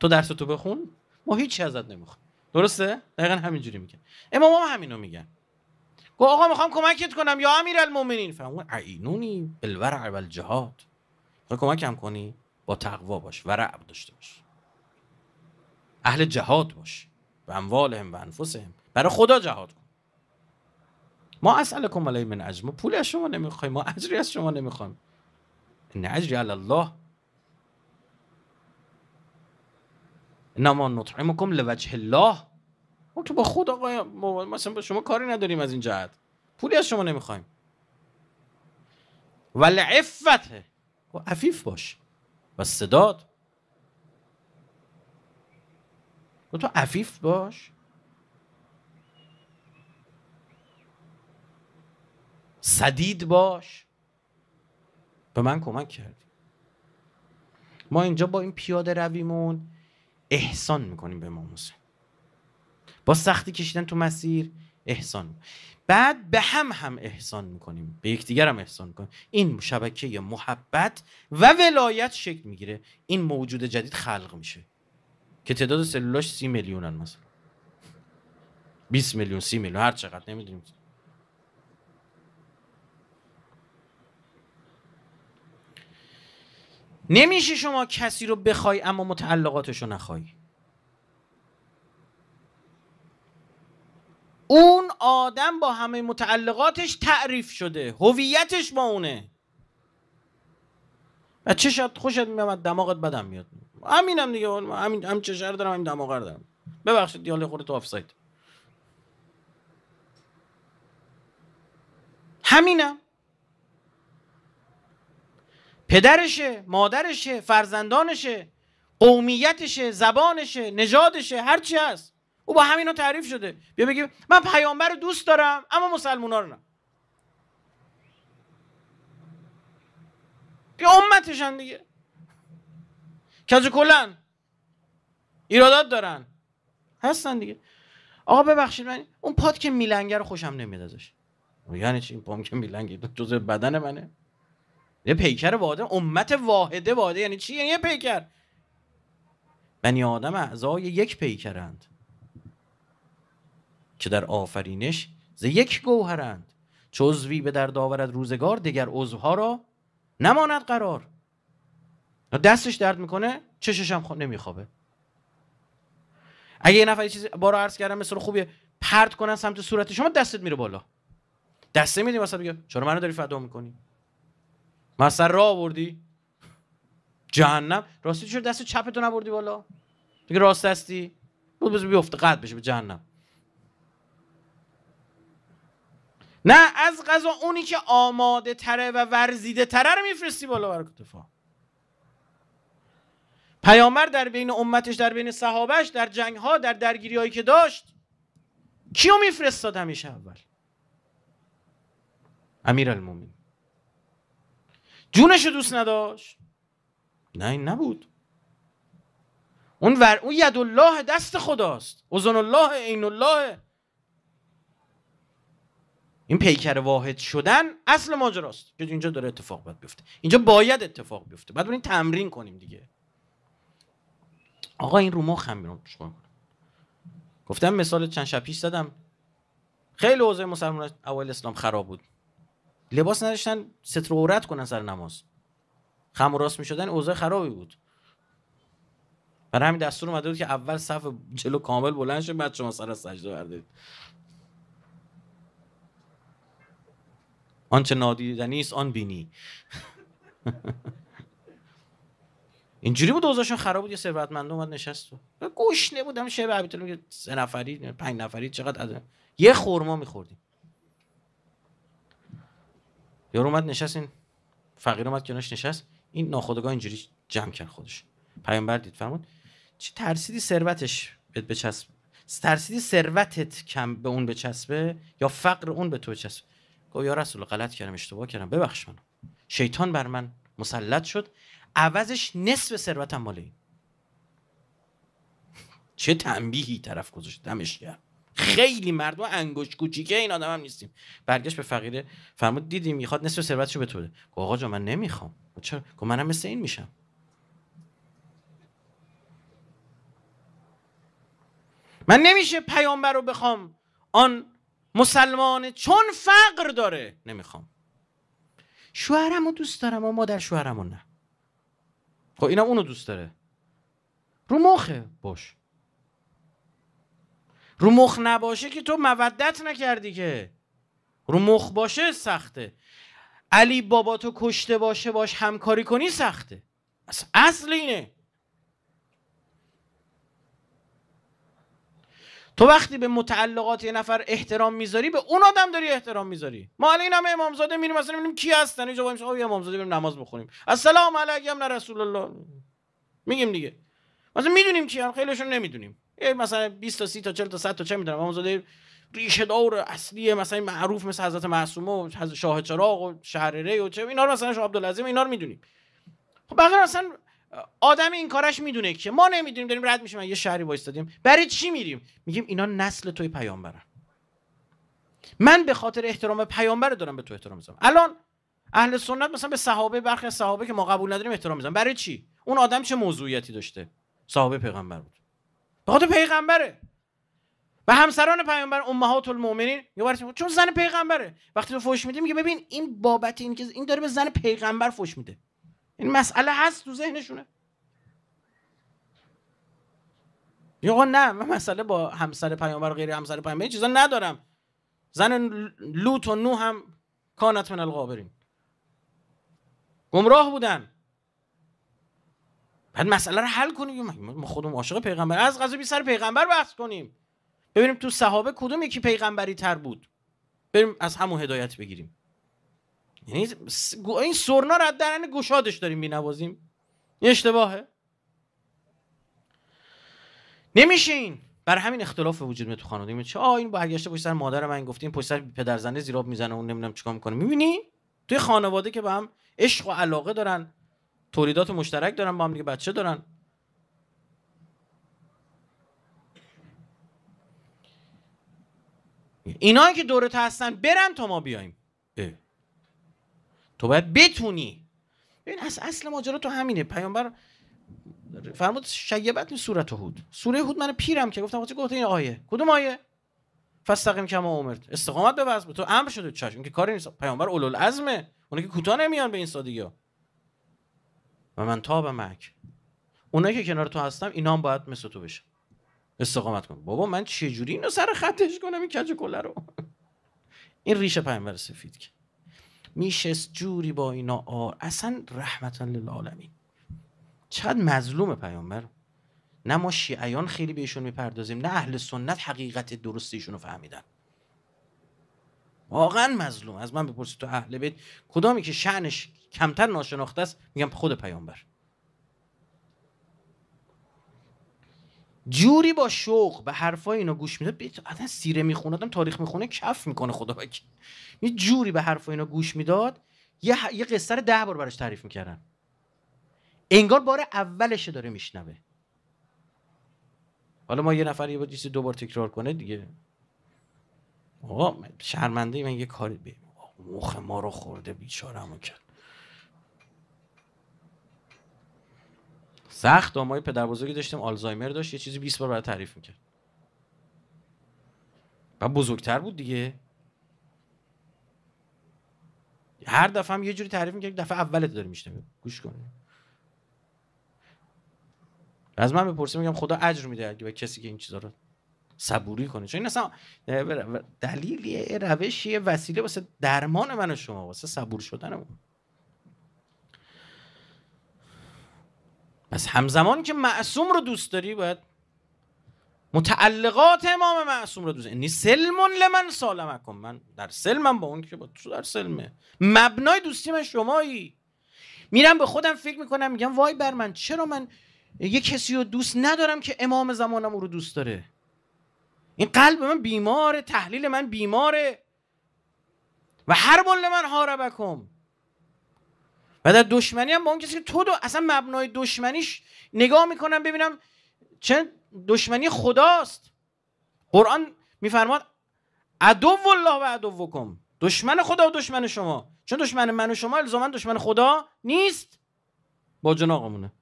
تو درس تو بخون ما هیچی ازت نمیخوام. درسته دقیقا همینجوری میگن امام هم همینو میگن گو آقا میخوام کمکت کنم یا امیرالمومنین فهمون عینونی بالورع والجهاد کمک کمکم کنی با تقوا باش و رعب داشته باش اهل جهاد باش و اموالهم و انفسهم برای خدا جهاد کن ما کن علی من اجر ما پول از شما نمیخوایم ما اجری از شما نمیخوایم ان اجری علی الله انما نطعمکم لوجه الله ما که با خود آقای مثلا شما کاری نداریم از این جهت پولی از شما نمیخوایم ولعفته عفیف باش و صداد خب تو عفیف باش صدید باش به من کمک کردی ما اینجا با این پیاده رویمون احسان میکنیم به ما حسین با سختی کشیدن تو مسیر احسان بعد به هم هم احسان میکنیم به یکدیگر هم احسان میکنیم این شبکه محبت و ولایت شکل میگیره این موجود جدید خلق میشه که تعداد سلولاش سی میلیونن مثلا 20 میلیون سی میلیون هر چقدر نمیدونیم نمیشه شما کسی رو بخوای اما متعلقاتش رو نخوای اون آدم با همه متعلقاتش تعریف شده هویتش با اونه و شاید خوشت میاد دماغت بدم میاد همینم دیگه همین هم چه دارم همین دماغ دارم ببخشید دیاله خورد تو آفساید همینم پدرشه مادرشه فرزندانشه قومیتشه زبانشه نژادشه هرچی هست او با همینا تعریف شده بیا بگیم من پیامبر رو دوست دارم اما مسلمونا رو نه به امتشن دیگه کجا کلن ایرادات دارن هستن دیگه آقا ببخشید من اون پات که میلنگه رو خوشم نمیاد ازش یعنی چی این پام که میلنگه جزء بدن منه یه پیکر واحده امت واحده واحده یعنی چی یعنی یه پیکر بنی آدم اعضای یک پیکرند که در آفرینش ز یک گوهرند چو به در آورد روزگار دیگر عضوها را نماند قرار دستش درد میکنه چشش هم نمیخوابه اگه یه نفر چیزی بارا عرض کردم مثل خوبی پرت کنن سمت صورت شما دستت میره بالا دسته میدی واسه میگه چرا منو داری فدا میکنی من را آوردی جهنم راستی چرا دست چپتو نبردی بالا دیگه راست هستی بود بیفته قد بشه به جهنم نه از غذا اونی که آماده تره و ورزیده تره رو میفرستی بالا ورکتفا کتفا پیامبر در بین امتش در بین صحابهش در جنگ ها در درگیری هایی که داشت کیو میفرستاد همیشه اول امیر المومن جونش دوست نداشت نه این نبود اون ور اون ید الله دست خداست اذن الله عین الله این پیکر واحد شدن اصل ماجراست که اینجا داره اتفاق باید بیفته اینجا باید اتفاق بیفته بعد این تمرین کنیم دیگه آقا این رو مخ میرم گفتم مثال چند شب پیش زدم خیلی اوضاع مسلمان اول اسلام خراب بود لباس نداشتن ستر عورت کنن سر نماز خم و راست میشدن اوضاع خرابی بود برای همین دستور اومده بود که اول صف جلو کامل بلند شه بعد شما سر سجده بردارید آنچه نادیدنی است آن بینی اینجوری بود اوضاعشون خراب بود یه ثروتمند اومد نشست تو گوش نبودم شب ابیتل میگه سه نفری پنج نفری چقدر از یه خورما میخوردیم یارو اومد نشست این فقیر اومد کنارش نشست این ناخودگاه اینجوری جمع کرد خودش پیامبر دید فرمود چی ترسیدی ثروتش بهت بچسب ترسیدی ثروتت کم به اون بچسبه یا فقر اون به تو بچسبه گفت یا رسول غلط کردم اشتباه کردم ببخش منو شیطان بر من مسلط شد عوضش نصف ثروتم مال این چه تنبیهی طرف گذاشت دمش کرد خیلی مردم انگوش کوچیکه این آدم هم نیستیم برگشت به فقیره فرمود دیدیم میخواد نصف ثروتشو به تو بده آقا جا من نمیخوام چرا گفت منم مثل این میشم من نمیشه پیامبر رو بخوام آن مسلمانه چون فقر داره نمیخوام شوهرم دوست دارم و مادر شوهرمو نه خب اینم اونو دوست داره رو مخه باش رو مخ نباشه که تو مودت نکردی که رو مخ باشه سخته علی بابا تو کشته باشه باش همکاری کنی سخته اصل اینه تو وقتی به متعلقات یه نفر احترام میذاری به اون آدم داری احترام میذاری ما الان این همه امامزاده میریم مثلا میبینیم کی هستن اینجا بایم آقا امامزاده بریم نماز بخونیم السلام علیکم نه رسول الله میگیم دیگه مثلا میدونیم هم خیلیشون نمیدونیم مثلا 20 تا 30 تا 40 تا 100 تا چه میدونم امامزاده ریشه دار اصلی مثلا معروف مثل حضرت معصومه و شاه چراغ و شهرره و چه اینا رو مثلا شاه عبدالعظیم اینا رو میدونیم خب بقیه اصلا آدم این کارش میدونه که ما نمیدونیم داریم رد میشیم یه شهری وایستادیم برای چی میریم میگیم اینا نسل توی پیامبرن من به خاطر احترام پیامبر دارم به تو احترام میذارم الان اهل سنت مثلا به صحابه برخی صحابه که ما قبول نداریم احترام میذارم برای چی اون آدم چه موضوعیتی داشته صحابه پیغمبر بود به خاطر پیغمبره و همسران پیامبر امهات المؤمنین یه چون زن پیغمبره وقتی تو فوش میدی میگه ببین این بابت این که این داره به زن پیغمبر فوش میده این مسئله هست تو ذهنشونه یا نه من مسئله با همسر پیامبر و غیر همسر پیامبر این چیزا ندارم زن لوط و نو هم کانت من القابرین گمراه بودن بعد مسئله رو حل کنیم ما خودمون عاشق پیغمبر از غذا بی سر پیغمبر بحث کنیم ببینیم تو صحابه کدوم یکی پیغمبری تر بود بریم از همون هدایت بگیریم یعنی این سرنا رو از درن گشادش داریم مینوازیم این اشتباهه نمیشه این بر همین اختلاف وجود می تو خانواده چه آ این برگشته پشت سر مادر من گفتین این پشت سر پدر زنه زیراب میزنه اون نمیدونم چیکار میکنه میبینی توی خانواده که به هم عشق و علاقه دارن تولیدات مشترک دارن با هم دیگه بچه دارن اینایی که دورت هستن برن تا ما بیایم تو باید بتونی این از اصل ماجرا تو همینه پیامبر فرمود شیبت می صورت هود سوره هود من پیرم که گفتم خب چه گفت این آیه کدوم آیه فاستقیم کما امرت استقامت به وضع تو امر شده چش که کاری نیست پیامبر اول العزمه اون که کوتاه نمیان به این سادگی و من تاب مک اونایی که کنار تو هستم اینا هم باید مثل تو بشه استقامت کن بابا من چه جوری اینو سر خطش کنم این کج کله رو این ریشه پیامبر سفید که میشست جوری با اینا آر اصلا رحمتا للعالمین چقدر مظلومه پیامبر نه ما شیعیان خیلی بهشون میپردازیم نه اهل سنت حقیقت درستیشون رو فهمیدن واقعا مظلوم از من بپرسید تو اهل بیت کدامی که شعنش کمتر ناشناخته است میگم خود پیامبر جوری با شوق به حرفای اینا گوش میداد اصلا سیره میخونه آدم تاریخ میخونه کف میکنه خدا وکی جوری به حرفای اینا گوش میداد یه, یه قصه رو ده بار براش تعریف میکردن انگار بار اولشه داره میشنوه حالا ما یه نفر یه بار دو بار تکرار کنه دیگه آقا شرمنده من یه کاری بیم مخ ما رو خورده بیچاره کرد سخت ما پدر بزرگی داشتیم آلزایمر داشت یه چیزی 20 بار برای تعریف میکرد و بزرگتر بود دیگه هر دفعه هم یه جوری تعریف میکرد دفعه اولت داره میشنوه گوش کن از من بپرسیم میگم خدا اجر میده اگه به کسی که این چیزا رو صبوری کنه چون این اصلا دلیل روشیه وسیله واسه درمان من و شما واسه صبور شدنمون پس همزمان که معصوم رو دوست داری باید متعلقات امام معصوم رو دوست یعنی سلمون لمن سالمکم من در سلمم با اون که با تو در سلمه مبنای دوستی من شمایی میرم به خودم فکر میکنم میگم وای بر من چرا من یه کسی رو دوست ندارم که امام زمانم رو دوست داره این قلب من بیماره تحلیل من بیماره و هر بل من هاربکم و در دشمنی هم با اون کسی که تو دو اصلا مبنای دشمنیش نگاه میکنم ببینم چه دشمنی خداست قرآن میفرماد عدو الله و عدوکم دشمن خدا و دشمن شما چون دشمن من و شما الزاما دشمن خدا نیست با جناقمونه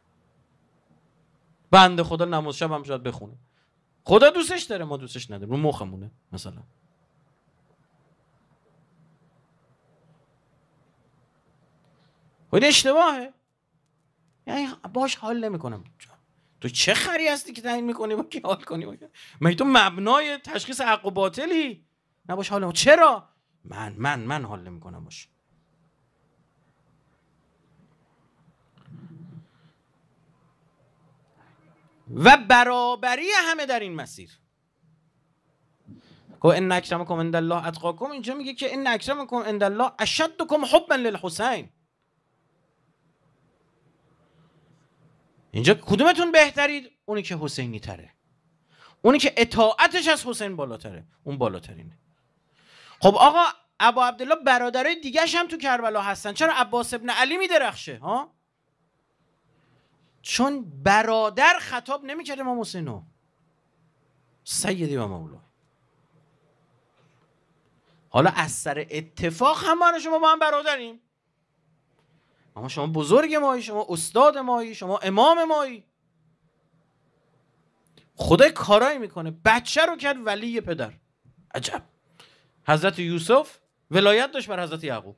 بند خدا نماز شب هم شاید بخونه خدا دوستش داره ما دوستش نداریم رو مخمونه مثلا و این اشتباهه یعنی باش حال نمیکنم تو چه خری هستی که تعیین میکنی با کی حال کنی مگه تو مبنای تشخیص حق و باطلی نباش حال نمیکنم. چرا من من من حال نمیکنم باش و برابری همه در این مسیر که خب، ان اکرمکم عند الله اتقاکم اینجا میگه که ان اکرمکم عند الله اشدکم حبا للحسین اینجا کدومتون بهترید اونی که حسینی تره اونی که اطاعتش از حسین بالاتره اون بالاترینه خب آقا ابا عبدالله برادرای دیگرش هم تو کربلا هستن چرا عباس ابن علی میدرخشه ها چون برادر خطاب ما امام حسینو سیدی و مولا حالا از سر اتفاق هم شما با هم برادریم اما شما بزرگ مایی شما استاد مایی شما امام مایی خدا کارایی میکنه بچه رو کرد ولی پدر عجب حضرت یوسف ولایت داشت بر حضرت یعقوب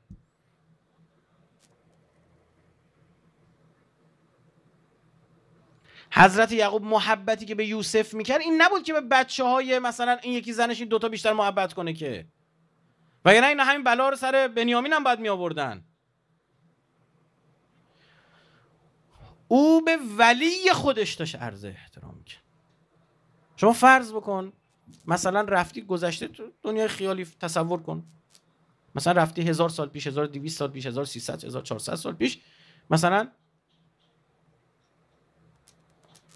حضرت یعقوب محبتی که به یوسف میکرد این نبود که به بچه های مثلا این یکی زنش این دوتا بیشتر محبت کنه که وگرنه یعنی این همین بلا رو سر بنیامین هم باید می آوردن او به ولی خودش داشت ارزه احترام کرد شما فرض بکن مثلا رفتی گذشته تو دنیای خیالی تصور کن مثلا رفتی هزار سال پیش هزار دیویست سال پیش هزار سیصد هزار سال پیش مثلا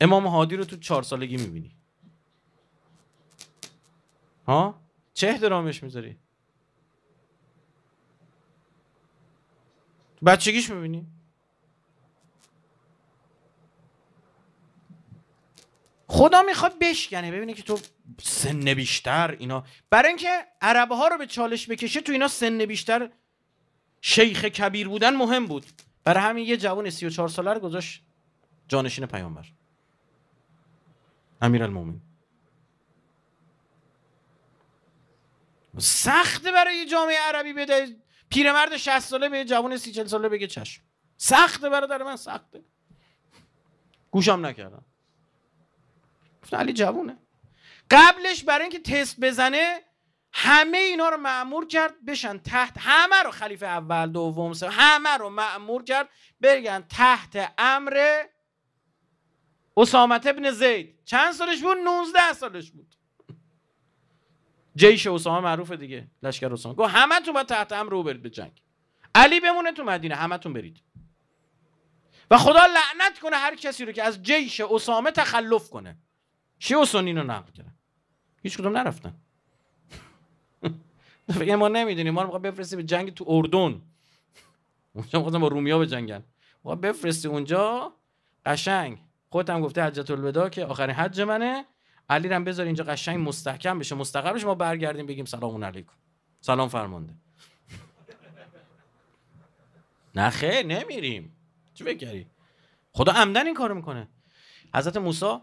امام هادی رو تو چهار سالگی میبینی ها چه احترامش میذاری بچگیش میبینی خدا میخواد بشکنه ببینه که تو سن بیشتر اینا برای اینکه عربه ها رو به چالش بکشه تو اینا سن بیشتر شیخ کبیر بودن مهم بود برای همین یه جوان 34 ساله رو گذاشت جانشین پیامبر المومن سخته برای جامعه عربی بده پیرمرد 60 ساله به جوان 34 ساله بگه چشم سخته برادر من سخته گوشم نکردم علی جوونه قبلش برای اینکه تست بزنه همه اینا رو معمور کرد بشن تحت همه رو خلیفه اول دوم سه همه رو معمور کرد برگن تحت امر اسامت ابن زید چند سالش بود 19 سالش بود جیش اسامه معروفه دیگه لشکر اسامه گفت همتون باید تحت امر رو برید به جنگ علی بمونه تو مدینه همتون برید و خدا لعنت کنه هر کسی رو که از جیش اسامه تخلف کنه شیعه و سنی رو نقل کردن هیچ کدوم نرفتن یه ما نمیدونیم ما رو بفرستی به جنگ تو اردن اونجا می‌خواستن با رومیا به بجنگن ما بفرستی اونجا قشنگ خودت هم گفته حجت الودا که آخرین حج منه علی هم بذار اینجا قشنگ مستحکم بشه مستقر بشه ما برگردیم بگیم سلام علیکم سلام فرمانده نه خیر نمیریم چی بکری خدا عمدن این کارو میکنه حضرت موسی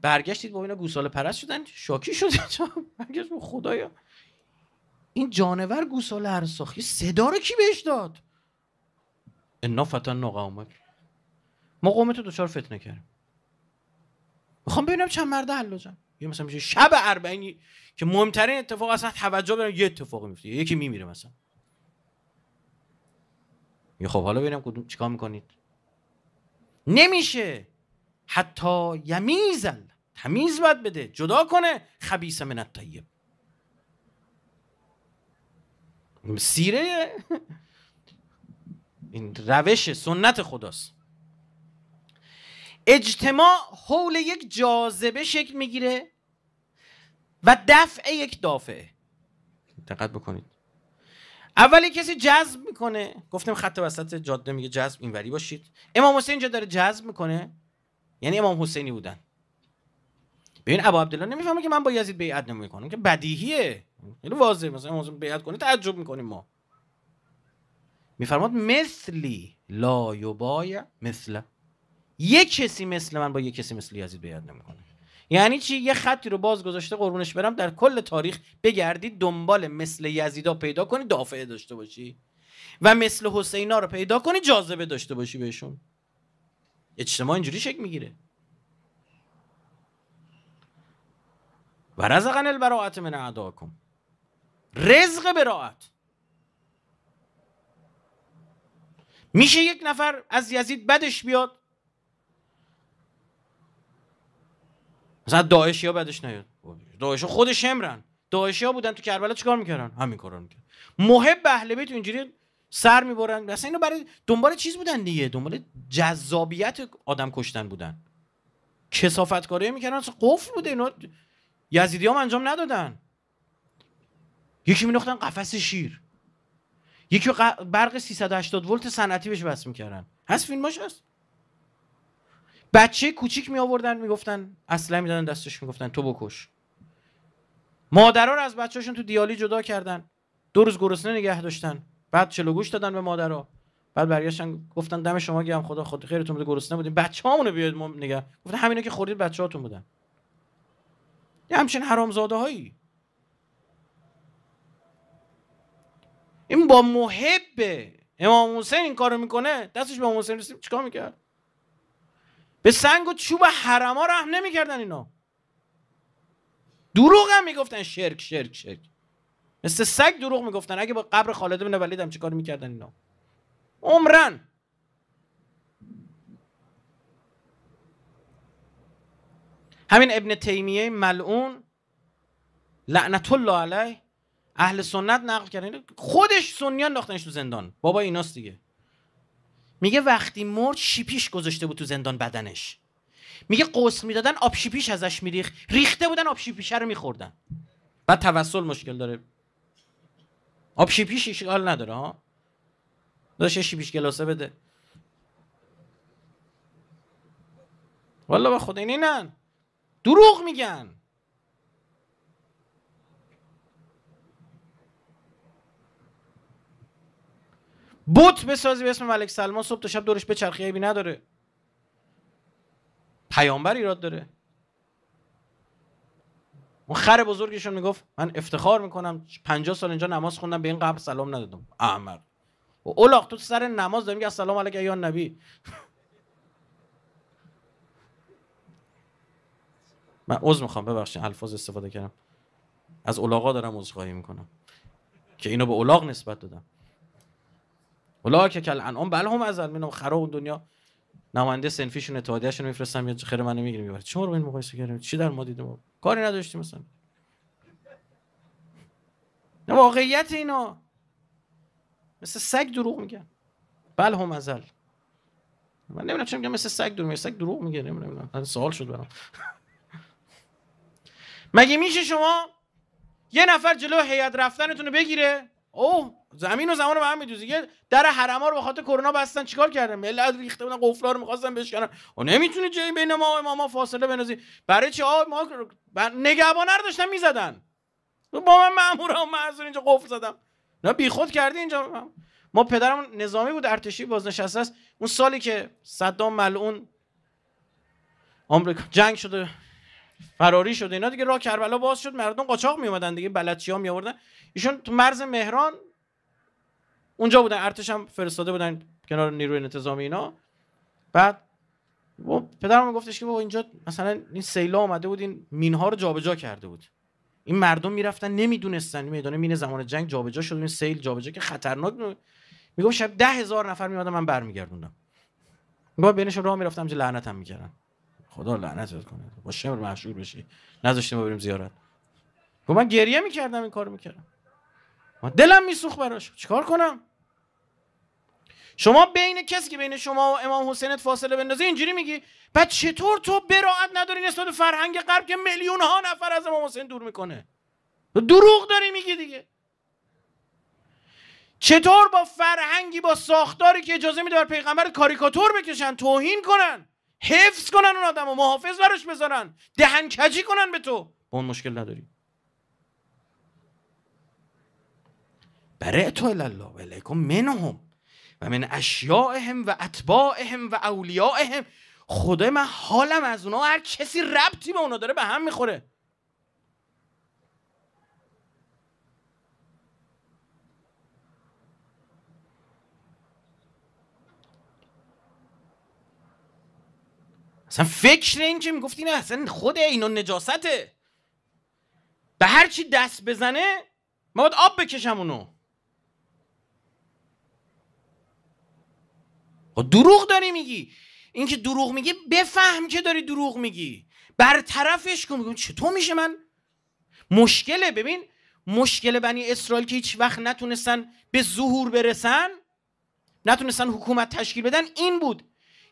برگشتید با اینا گوسال پرست شدن شاکی شد برگشت خدایا این جانور گوسال هر صدا رو کی بهش داد انا فتن قومک ما قومتو تو دوچار فتنه کردیم میخوام ببینم چند مرده جان یه مثلا میشه شب اربعینی که مهمترین اتفاق اصلا توجه برن یه اتفاق میفته یکی میمیره مثلا یه خب حالا ببینم چیکار میکنید نمیشه حتی یمیزن تمیز باید بده جدا کنه خبیسه من طیب سیره این روش سنت خداست اجتماع حول یک جاذبه شکل میگیره و دفع یک دافعه دقت بکنید اولی کسی جذب میکنه گفتم خط وسط جاده میگه جذب اینوری باشید امام حسین اینجا داره جذب میکنه یعنی امام حسینی بودن ببین ابو عبدالله نمیفهمه که من با یزید بیعت نمیکنم که بدیهیه خیلی یعنی واضحه مثلا موضوع بیعت کنی تعجب میکنیم ما میفرماد مثلی لا یبایع مثل یه کسی مثل من با یه کسی مثل یزید بیعت نمیکنه یعنی چی یه خطی رو باز گذاشته قربونش برم در کل تاریخ بگردی دنبال مثل یزیدا پیدا کنی دافعه داشته باشی و مثل حسینا رو پیدا کنی جاذبه داشته باشی بهشون اجتماع اینجوری شکل میگیره و رزقن البراعت من عداکم رزق براعت میشه یک نفر از یزید بدش بیاد مثلا داعشی ها بدش نیاد داعش خودش شمرن داعشی ها بودن تو کربلا چیکار میکردن همین کارا میکردن محب اهل بیت اینجوری سر میبرن اصلا اینو برای دنبال چیز بودن دیگه دنبال جذابیت آدم کشتن بودن کسافت کاری میکردن اصلا قفل بوده اینا یزیدی هم انجام ندادن یکی مینداختن قفس شیر یکی برق 380 ولت صنعتی بهش بس میکردن هست فیلماش هست بچه کوچیک می آوردن میگفتن اصلا میدادن دستش میگفتن تو بکش مادرها رو از بچه‌شون تو دیالی جدا کردن دو روز گرسنه نگه داشتن بعد چلو گوش دادن به مادرها بعد برگشتن گفتن دم شما گیم خدا خود خیرتون بده گرسنه بودیم بچه‌هامونو بیاد ما نگه گفتن همینا که خوردید بچه‌هاتون بودن یه همچین حرامزاده هایی این با محب امام حسین این کارو میکنه دستش به امام حسین رسید چیکار میکرد به سنگ و چوب حرما رحم نمیکردن اینا دروغ هم میگفتن شرک شرک شرک مثل سگ دروغ میگفتن اگه با قبر خالد بن ولید هم چیکار میکردن اینا عمرن همین ابن تیمیه ملعون لعنت الله علیه اهل سنت نقل کردن یعنی خودش سنی انداختنش تو زندان بابا ایناست دیگه میگه وقتی مرد شیپیش گذاشته بود تو زندان بدنش میگه قسل میدادن آب شیپیش ازش میریخ ریخته بودن آب شیپیشه رو میخوردن بعد توسل مشکل داره آب شیپیش اشکال نداره ها داشته شیپیش گلاسه بده والا به خود نه دروغ میگن بوت بسازی به اسم ملک سلمان صبح تا شب دورش به چرخی بی نداره پیامبر ایراد داره اون خر بزرگشون میگفت من افتخار میکنم 50 سال اینجا نماز خوندم به این قبر سلام ندادم احمق اولاق تو سر نماز داری سلام سلام علیک ایان نبی من عذر میخوام ببخشید الفاظ استفاده کردم از اولاغا دارم عذرخواهی میکنم که اینو به اولاغ نسبت دادم اولاغ که کل انعام بله هم از المینم خراب اون دنیا نماینده سنفیشون اتحادیهشون میفرستم یا خیر منو میگیریم میبرد چرا رو این مقایسه کردیم چی در ما دیدیم کاری نداشتیم مثلا نه واقعیت اینا مثل سگ دروغ میگن بله هم ازل من نمیدونم چه میگم مثل سگ دروغ میگن سگ دروغ سوال شد برام مگه میشه شما یه نفر جلو هیئت رفتنتون رو بگیره اوه زمین و زمان رو به هم میدوزی یه در حرما رو بخاطر کرونا بستن چیکار کردن ملت ریخته بودن قفلا رو میخواستن بشکنن و خب نمیتونی جایی بین ما ما ما فاصله بنازی برای چی؟ ما نگهبانا رو داشتن میزدن با من مامورا معذور اینجا قفل زدم نه بیخود کردی اینجا ما پدرم نظامی بود ارتشی بازنشسته است اون سالی که صدام ملعون آمریکا جنگ شده فراری شد اینا دیگه راه کربلا باز شد مردم قاچاق می اومدن دیگه بلدچی ها می آوردن ایشون تو مرز مهران اونجا بودن ارتش هم فرستاده بودن کنار نیروی انتظامی اینا بعد پدرم گفتش که بابا اینجا مثلا این سیلا اومده بود این ها رو جابجا کرده بود این مردم میرفتن نمیدونستن میدان مین زمان جنگ جابجا شد این سیل جابجا که خطرناک بود میگفت شب ده هزار نفر میادم من برمیگردوندم با بینش راه میرفتم چه لعنتم میکردن خدا لعنتت کنه با شمر مشهور بشی نذاشته ما بریم زیارت گفت خب من گریه میکردم این کارو میکردم ما دلم میسوخت براش چیکار کنم شما بین کسی که بین شما و امام حسینت فاصله بندازه اینجوری میگی بعد چطور تو براعت نداری نسبت فرهنگ غرب که میلیون ها نفر از امام حسین دور میکنه دروغ داری میگی دیگه چطور با فرهنگی با ساختاری که اجازه میده بر پیغمبر کاریکاتور بکشن توهین کنن حفظ کنن اون آدم و محافظ براش بذارن دهن کجی کنن به تو با اون مشکل نداری برای تو الله و الیکم منهم و من اشیاءهم و اتباعهم و اولیاءهم خدای من حالم از اونا هر کسی ربطی به اونا داره به هم میخوره اصلا فکر این که میگفت این اصلا خود اینو نجاسته به هر چی دست بزنه ما باید آب بکشم اونو خب دروغ داری میگی اینکه دروغ میگی بفهم که داری دروغ میگی برطرفش کن میگم چطور میشه من مشکله ببین مشکل بنی اسرائیل که هیچ وقت نتونستن به ظهور برسن نتونستن حکومت تشکیل بدن این بود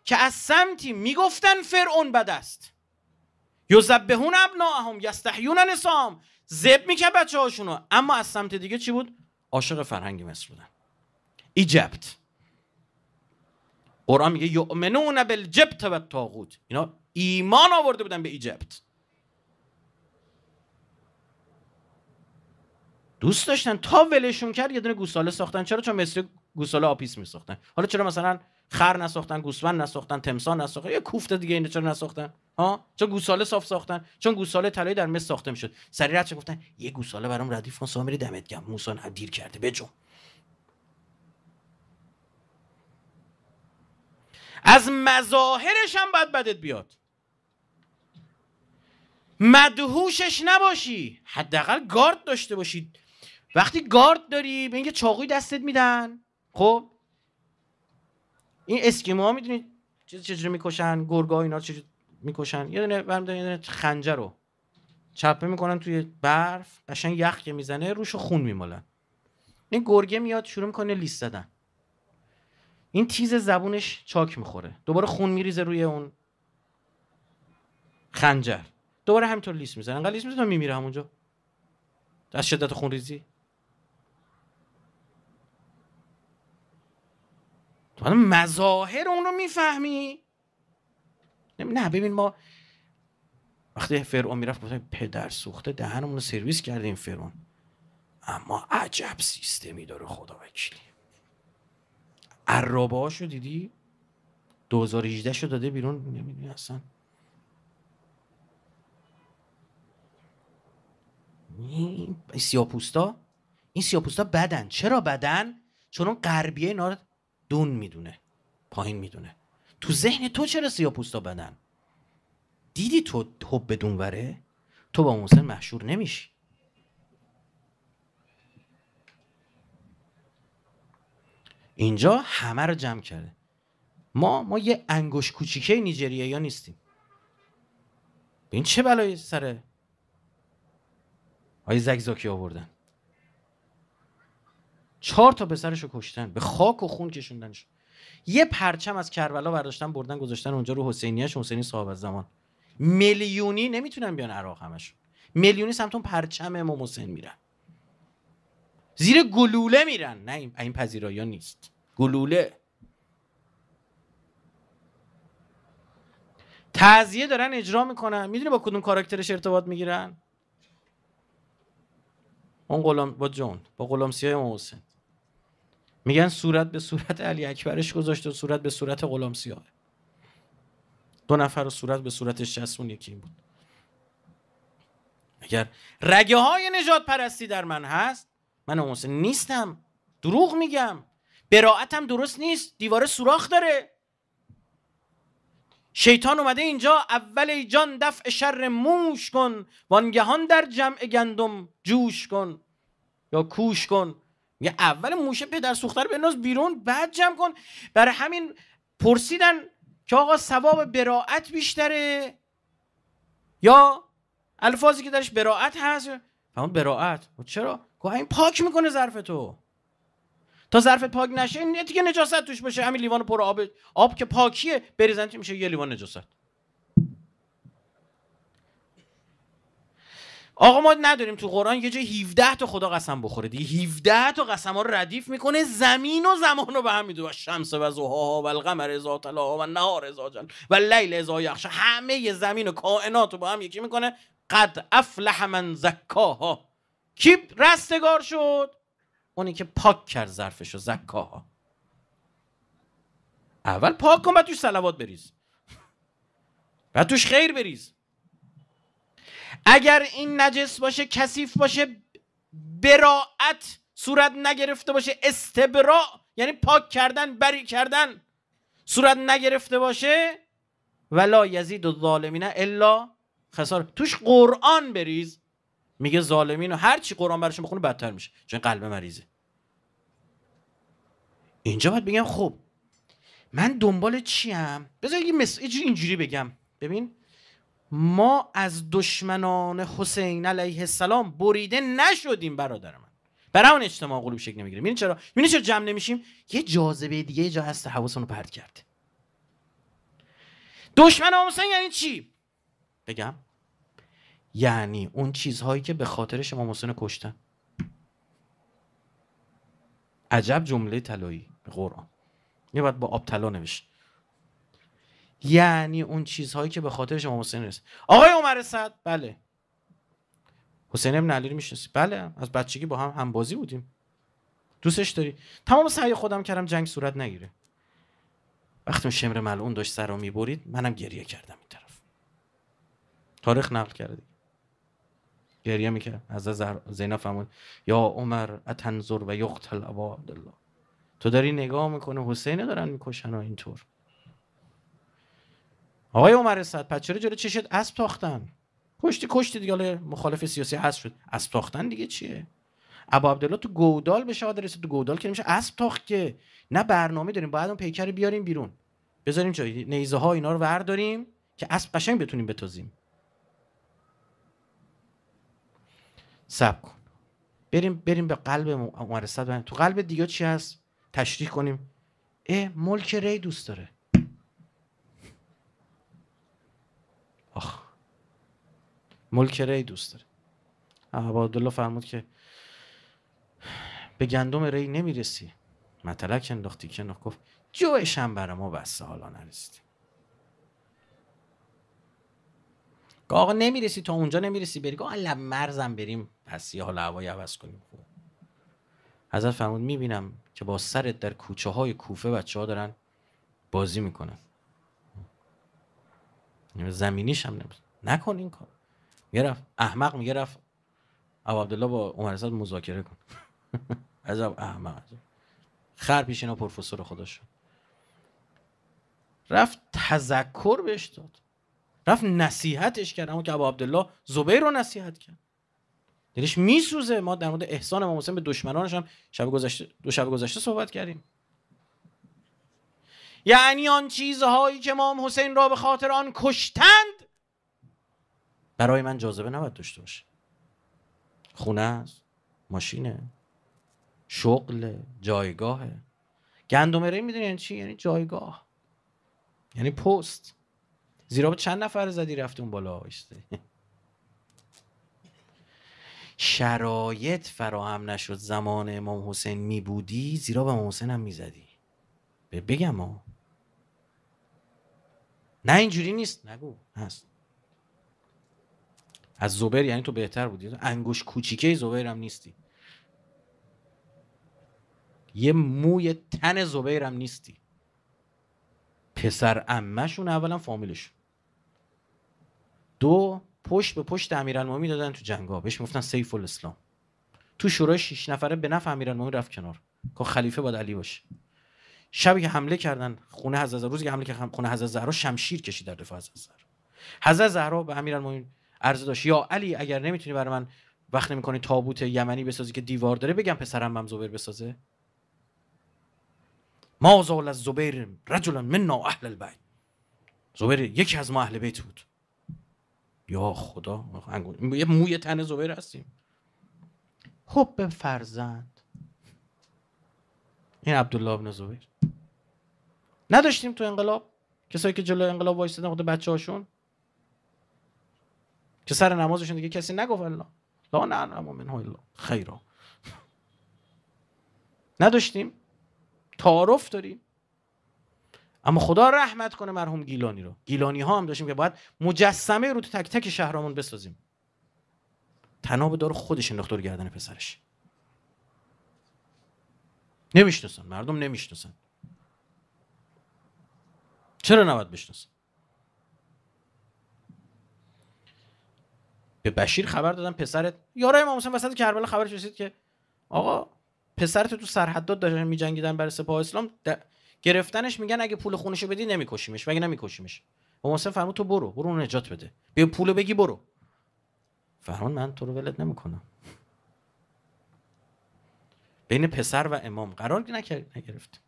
که از سمتی میگفتن فرعون بد است یذبحون ابناهم یستحیون نسام زب میکرد بچه هاشونو اما از سمت دیگه چی بود عاشق فرهنگ مصر بودن ایجپت قرآن میگه یؤمنون بالجبت و تاغوت اینا ایمان آورده بودن به ایجبت دوست داشتن تا ولشون کرد یه دونه گوساله ساختن چرا چون مصر گوساله آپیس میساختن حالا چرا مثلا خر نساختن گوسفند نساختن تمسان نساختن یه کوفته دیگه اینو چرا نساختن ها چون گوساله صاف ساختن چون گوساله طلایی در مصر ساخته میشد سری چه گفتن یه گوساله برام ردیف کن سامری دمت گم موسی دیر کرده بجو از مظاهرش هم باید بدت بیاد مدهوشش نباشی حداقل گارد داشته باشید وقتی گارد داری به اینکه چاقوی دستت میدن خب این ها میدونید چیز چجوری میکشن گرگا اینا چجوری میکشن یه دونه برمیدارن یه دونه خنجر رو چپه میکنن توی برف قشن یخ که میزنه روش خون میمالن این گرگه میاد شروع میکنه لیست زدن این تیز زبونش چاک میخوره دوباره خون میریزه روی اون خنجر دوباره همینطور لیست میزنه انقدر لیست میزنه میمیره همونجا از شدت خون ریزی تو مظاهر اون رو میفهمی نه ببین ما وقتی فرعون میرفت گفتن پدر سوخته دهنمون رو سرویس کردیم این فرعون اما عجب سیستمی داره خدا وکیلی عرابه هاشو دیدی 2018 شو داده بیرون نمیدونی اصلا این سیاپوستا این سیاپوستا بدن چرا بدن چون اون غربیه دون میدونه پایین میدونه تو ذهن تو چرا پوستا بدن دیدی تو حب دونوره تو با محسن محشور نمیشی اینجا همه رو جمع کرده ما ما یه انگوش کوچیکه نیجریه یا نیستیم این چه بلایی سره آیه زگزاکی آوردن چهار تا پسرش رو کشتن به خاک و خون کشوندنش یه پرچم از کربلا برداشتن بردن گذاشتن اونجا رو حسینیش حسینی صاحب زمان میلیونی نمیتونن بیان عراق همش میلیونی سمتون پرچم امام حسین میرن زیر گلوله میرن نه این, پذیرایی نیست گلوله تعذیه دارن اجرا میکنن میدونی با کدوم کاراکترش ارتباط میگیرن اون غلام با جون با غلام سیاه میگن صورت به صورت علی اکبرش گذاشته و صورت به صورت غلام سیاه دو نفر و صورت به صورتش چسبون یکی این بود اگر رگه های نجات پرستی در من هست من محسن نیستم دروغ میگم براعتم درست نیست دیوار سوراخ داره شیطان اومده اینجا اول جان دفع شر موش کن وانگهان در جمع گندم جوش کن یا کوش کن میگه اول موشه پدر سوخته رو بناز بیرون بعد جمع کن برای همین پرسیدن که آقا ثواب براعت بیشتره یا الفاظی که درش براعت هست فهمون براعت خب چرا که این پاک میکنه ظرف تو تا ظرفت پاک نشه این دیگه نجاست توش باشه همین لیوان پر آب آب که پاکیه بریزن میشه یه لیوان نجاست آقا ما نداریم تو قرآن یه جای 17 تا خدا قسم بخوره دیگه 17 تا قسم ها رو ردیف میکنه زمین و زمان رو به هم میده و شمس و زوها و القمر ازا تلاها و نهار ازا جل و لیل ازا یخشه همه زمین و کائنات رو با هم یکی میکنه قد افلح من زکاها کی رستگار شد اونی که پاک کرد ظرفش رو زکاها اول پاک کن بعد توش سلوات بریز بعد توش خیر بریز اگر این نجس باشه کثیف باشه براعت صورت نگرفته باشه استبراع یعنی پاک کردن بری کردن صورت نگرفته باشه ولا یزید الظالمین الا خسار توش قرآن بریز میگه ظالمین و هر چی قرآن براشون بخونه بدتر میشه چون قلب مریضه اینجا باید بگم خب من دنبال چیم بذار یه اینجوری بگم ببین ما از دشمنان حسین علیه السلام بریده نشدیم برادر من برای اون اجتماع قلوب شکل نمیگیره میبینی چرا میبینی چرا جمع نمیشیم یه جاذبه دیگه جا هست حواسون رو پرت کرد دشمن حسین یعنی چی بگم یعنی اون چیزهایی که به خاطرش شما حسین کشتن عجب جمله طلایی قرآن یه باید با آب طلا یعنی اون چیزهایی که به خاطر شما حسین رسید آقای عمر صد بله حسین ابن علی رو بله از بچگی با هم هم بازی بودیم دوستش داری تمام سعی خودم کردم جنگ صورت نگیره وقتی شمر ملعون داشت سر رو میبرید منم گریه کردم این طرف تاریخ نقل کرده گریه میکرد از زهر... زینب فرمود یا عمر اتنظر و یقتل عباد الله تو داری نگاه میکنه حسین دارن میکشن اینطور آقای عمر پس چرا جلوی چشت اسب تاختن کشتی کشتی دیگه مخالف سیاسی هست شد اسب تاختن دیگه چیه ابا عبدالله تو گودال بشه آدرس تو گودال که نمیشه اسب تاخت که نه برنامه داریم باید اون پیکر رو بیاریم بیرون بذاریم جای نیزه ها اینا رو ورداریم که اسب قشنگ بتونیم بتازیم سب کن بریم بریم به قلب عمر تو قلب دیگه چی هست تشریح کنیم اه ملک ری دوست داره ملک ری دوست داره عبادالله فرمود که به گندم ری نمیرسی مطلق انداختی که گفت جوش هم برای ما بسته حالا نرسیدیم آقا نمیرسی تا اونجا نمیرسی بری گاه مرزم بریم پس یه حال هوای عوض کنیم حضرت فرمود میبینم که با سرت در کوچه های کوفه بچه ها دارن بازی میکنن زمینیش هم نبود نکن این کار میرفت احمق رفت ابو عبدالله با عمر مذاکره کن ابو احمق خر پیش اینا پروفسور خدا شد رفت تذکر بهش داد رفت نصیحتش کرد اما که ابو عبدالله زبیر رو نصیحت کرد دلش میسوزه ما در مورد احسان امام حسین به دشمنانش هم شب گذشته دو شب گذشته صحبت کردیم یعنی آن چیزهایی که امام حسین را به خاطر آن کشتند برای من جاذبه نباید داشته باشه خونه است ماشینه شغل جایگاهه گندمره میدونی یعنی چی یعنی جایگاه یعنی پست زیرا به چند نفر زدی رفتون اون بالا آیسته شرایط فراهم نشد زمان امام حسین می بودی زیرا به امام حسین هم می زدی بگم ها نه اینجوری نیست نگو هست از زبر یعنی تو بهتر بودی انگوش کوچیکه زبیر هم نیستی یه موی تن زبیر هم نیستی پسر امشون اولا فامیلشون دو پشت به پشت امیرالمومنین دادن تو جنگا بهش میگفتن سیف الاسلام تو شورای شش نفره به نفع امیرالمومنین رفت کنار که خلیفه باید علی باشه شبی که حمله کردن خونه حضرت زهرا روزی که حمله کردن خونه حضرت زهرا شمشیر کشید در دفاع حضرت زهرا حضرت زهرا به امیرالمومنین عرض داشت یا علی اگر نمیتونی برای من وقت نمیکنی تابوت یمنی بسازی که دیوار داره بگم پسرم هم زبیر بسازه ما زال از زبیر رجلا نا اهل البیت زبیر یکی از ما اهل بیت بود یا خدا یه موی تن زبیر هستیم حب خب فرزند این عبدالله ابن زبیر نداشتیم تو انقلاب کسایی که جلو انقلاب وایستدن خود بچه هاشون که سر نمازشون دیگه کسی نگفت الله لا نه من الله خیرا نداشتیم تعارف داریم اما خدا رحمت کنه مرحوم گیلانی رو گیلانی ها هم داشتیم که باید مجسمه رو تو تک تک شهرامون بسازیم تناب دار خودش انداخت دختر گردن پسرش نمیشناسن مردم نمیشناسن چرا نباید بشناسن به بشیر خبر دادن پسرت یارای امام حسین وسط کربلا خبرش رسید که آقا پسرت تو سرحدات داشتن میجنگیدن برای سپاه اسلام د... گرفتنش میگن اگه پول خونشو بدی نمیکشیمش مگه نمیکشیمش امام حسین فرمود تو برو برو اون نجات بده بیا پولو بگی برو فرمان من تو رو ولت نمیکنم بین پسر و امام قرار نگرفت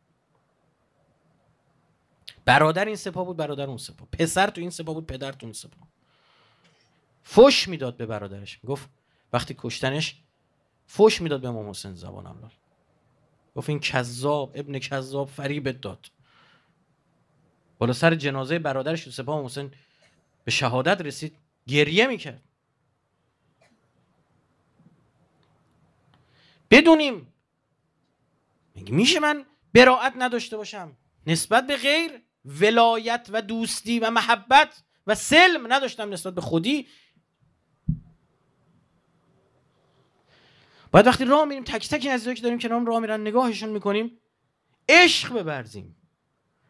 برادر این سپاه بود برادر اون سپاه پسر تو این سپاه بود پدر تو اون سپاه فش میداد به برادرش میگفت وقتی کشتنش فش میداد به امام حسین زبان املال گفت این کذاب ابن کذاب فریبت داد بالا سر جنازه برادرش تو سپاه حسین به شهادت رسید گریه میکرد بدونیم میگه میشه من براعت نداشته باشم نسبت به غیر ولایت و دوستی و محبت و سلم نداشتم نسبت به خودی باید وقتی راه میریم تک تک عزیزایی که داریم کنارم راه میرن نگاهشون میکنیم عشق ببرزیم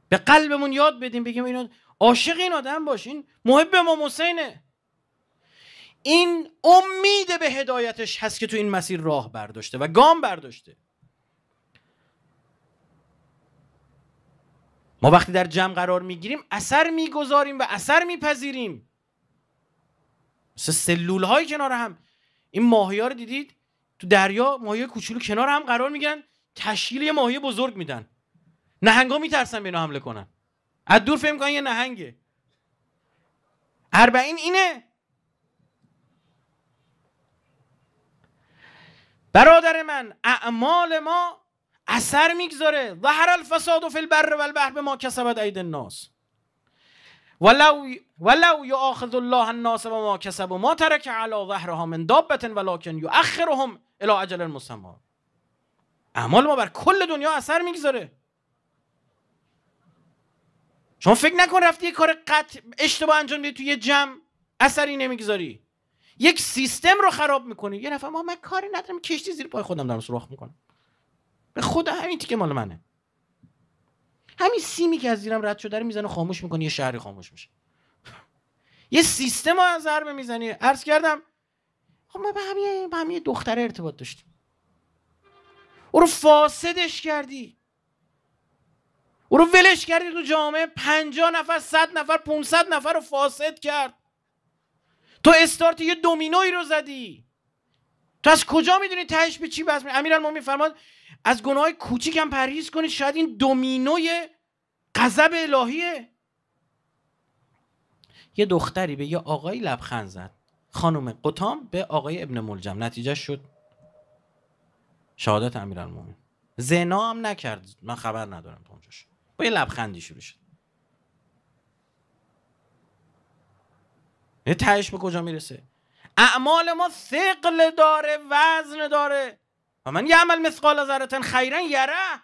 به قلبمون یاد بدیم بگیم اینا عاشق این آدم باشین محب ما حسینه این امید به هدایتش هست که تو این مسیر راه برداشته و گام برداشته ما وقتی در جمع قرار میگیریم اثر میگذاریم و اثر میپذیریم مثل سلول های کنار هم این ماهی ها رو دیدید تو دریا ماهی کوچولو کنار هم قرار میگن تشکیل یه ماهی بزرگ میدن نهنگا میترسن به اینا حمله کنن از دور فهم کنن یه نهنگه اربعین اینه برادر من اعمال ما اثر میگذاره ظهر الفساد و فی البر و البحر به ما کسبت عید الناس ولو ولو آخذ الله الناس و ما و ما ترک علی ظهرها من دابتن ولکن یؤخرهم الا عجل المسما اعمال ما بر کل دنیا اثر میگذاره شما فکر نکن رفتی یه کار قطع اشتباه انجام میدی تو یه جمع اثری نمیگذاری یک سیستم رو خراب میکنی یه نفر ما من کاری ندارم کشتی زیر پای خودم دارم سرخ میکنم به خدا همین تیکه مال منه همین سیمی که از زیرم رد شده رو میزنه خاموش میکنی یه شهری خاموش میشه یه سیستم رو از ضربه میزنی عرض کردم خب ما به همیه، به دختره ارتباط داشتیم او رو فاسدش کردی او رو ولش کردی تو جامعه 50 نفر صد نفر 500 نفر رو فاسد کرد تو استارت یه دومینوی رو زدی تو از کجا میدونی تهش به چی بس امیرالمومنین میفرماد از گناه های کوچیک هم پرهیز کنید شاید این دومینوی غضب الهیه یه دختری به یه آقایی لبخند زد خانم قطام به آقای ابن ملجم نتیجه شد شهادت امیرالمومنین زنا هم نکرد من خبر ندارم تو اونجاش با یه لبخندی شروع شد یه تهش به کجا میرسه اعمال ما ثقل داره وزن داره و من عمل مثقال ذره خیرن یره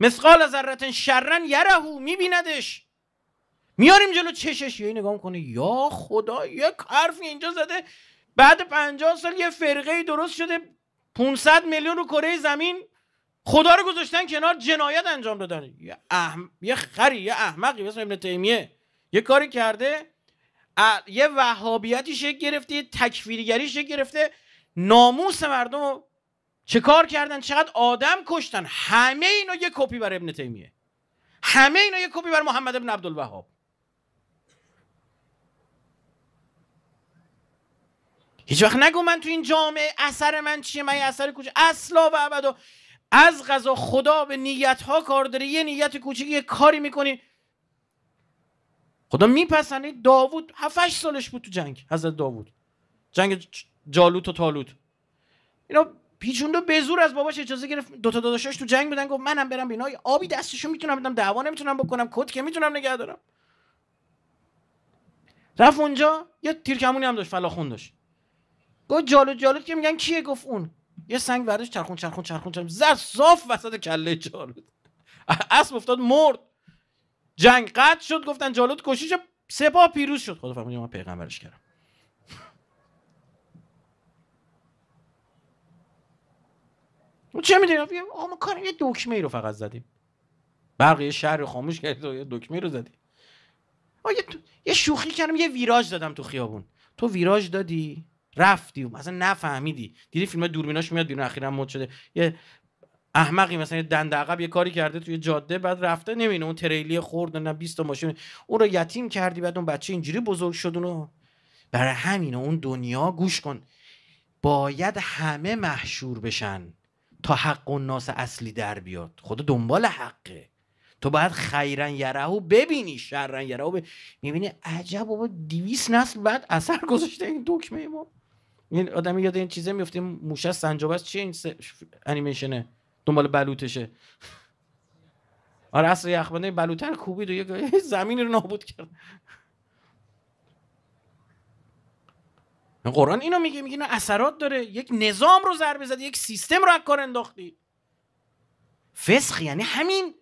مثقال ذره شرن یرهو میبیندش میاریم جلو چشش یه نگاه کنه یا خدا یک حرفی اینجا زده بعد 50 سال یه فرقه درست شده 500 میلیون رو کره زمین خدا رو گذاشتن کنار جنایت انجام دادن یه, احم... یه خری یه احمقی مثل ابن تیمیه یه کاری کرده یه وهابیتی شکل گرفته یه تکفیرگری شکل گرفته ناموس مردم رو چه کار کردن چقدر آدم کشتن همه اینا یه کپی بر ابن تیمیه همه اینا یه کپی بر محمد ابن عبدالوهاب هیچ وقت نگو من تو این جامعه اثر من چیه من اثر کوچ اصلا و ابدا از غذا خدا به نیت ها کار داره یه نیت کوچیک یه کاری میکنی خدا میپسنه داوود 7 سالش بود تو جنگ حضرت داوود جنگ جالوت و تالوت اینا پیچوندو به زور از باباش اجازه گرفت دو تا داداشش تو جنگ بودن گفت منم برم بینای آبی دستشو میتونم بدم دعوا نمیتونم بکنم کد که میتونم نگه دارم رفت اونجا یه تیرکمونی هم داشت فلاخون داشت گفت جالو جالوت که میگن کیه گفت اون یه سنگ برداشت چرخون چرخون چرخون چرخون زد صاف وسط کله جالوت اسب افتاد مرد جنگ قد شد گفتن جالوت کشیش سپاه پیروز شد خدا ما من پیغمبرش کردم چه میدونیم آقا ما کار یه دکمه ای رو فقط زدیم برق یه شهر رو خاموش کرد و یه دکمه رو زدیم یه شوخی کردم یه ویراج دادم تو خیابون تو ویراج دادی رفتی اصلا نفهمیدی دیدی فیلم دوربیناش میاد بیرون اخیرا مد شده یه احمقی مثلا یه دند عقب یه کاری کرده توی جاده بعد رفته نمینه اون تریلی خورد نه 20 تا ماشین اون رو یتیم کردی بعد اون بچه اینجوری بزرگ شد اونو برای همین اون دنیا گوش کن باید همه محشور بشن تا حق و ناس اصلی در بیاد خدا دنبال حقه تو باید خیرن یرهو ببینی شرن یرهو میبینی عجب بابا دیویس نسل بعد اثر گذاشته این دکمه ما این آدمی یاد این چیزه میفته موشه سنجاب است چیه این انیمیشنه دنبال بلوتشه آره اصر یخبنده بلوتر کوبید و یک زمین رو نابود کرد قرآن اینو میگه میگه اینو اثرات داره یک نظام رو ضربه زدی یک سیستم رو از کار انداختی فسق یعنی همین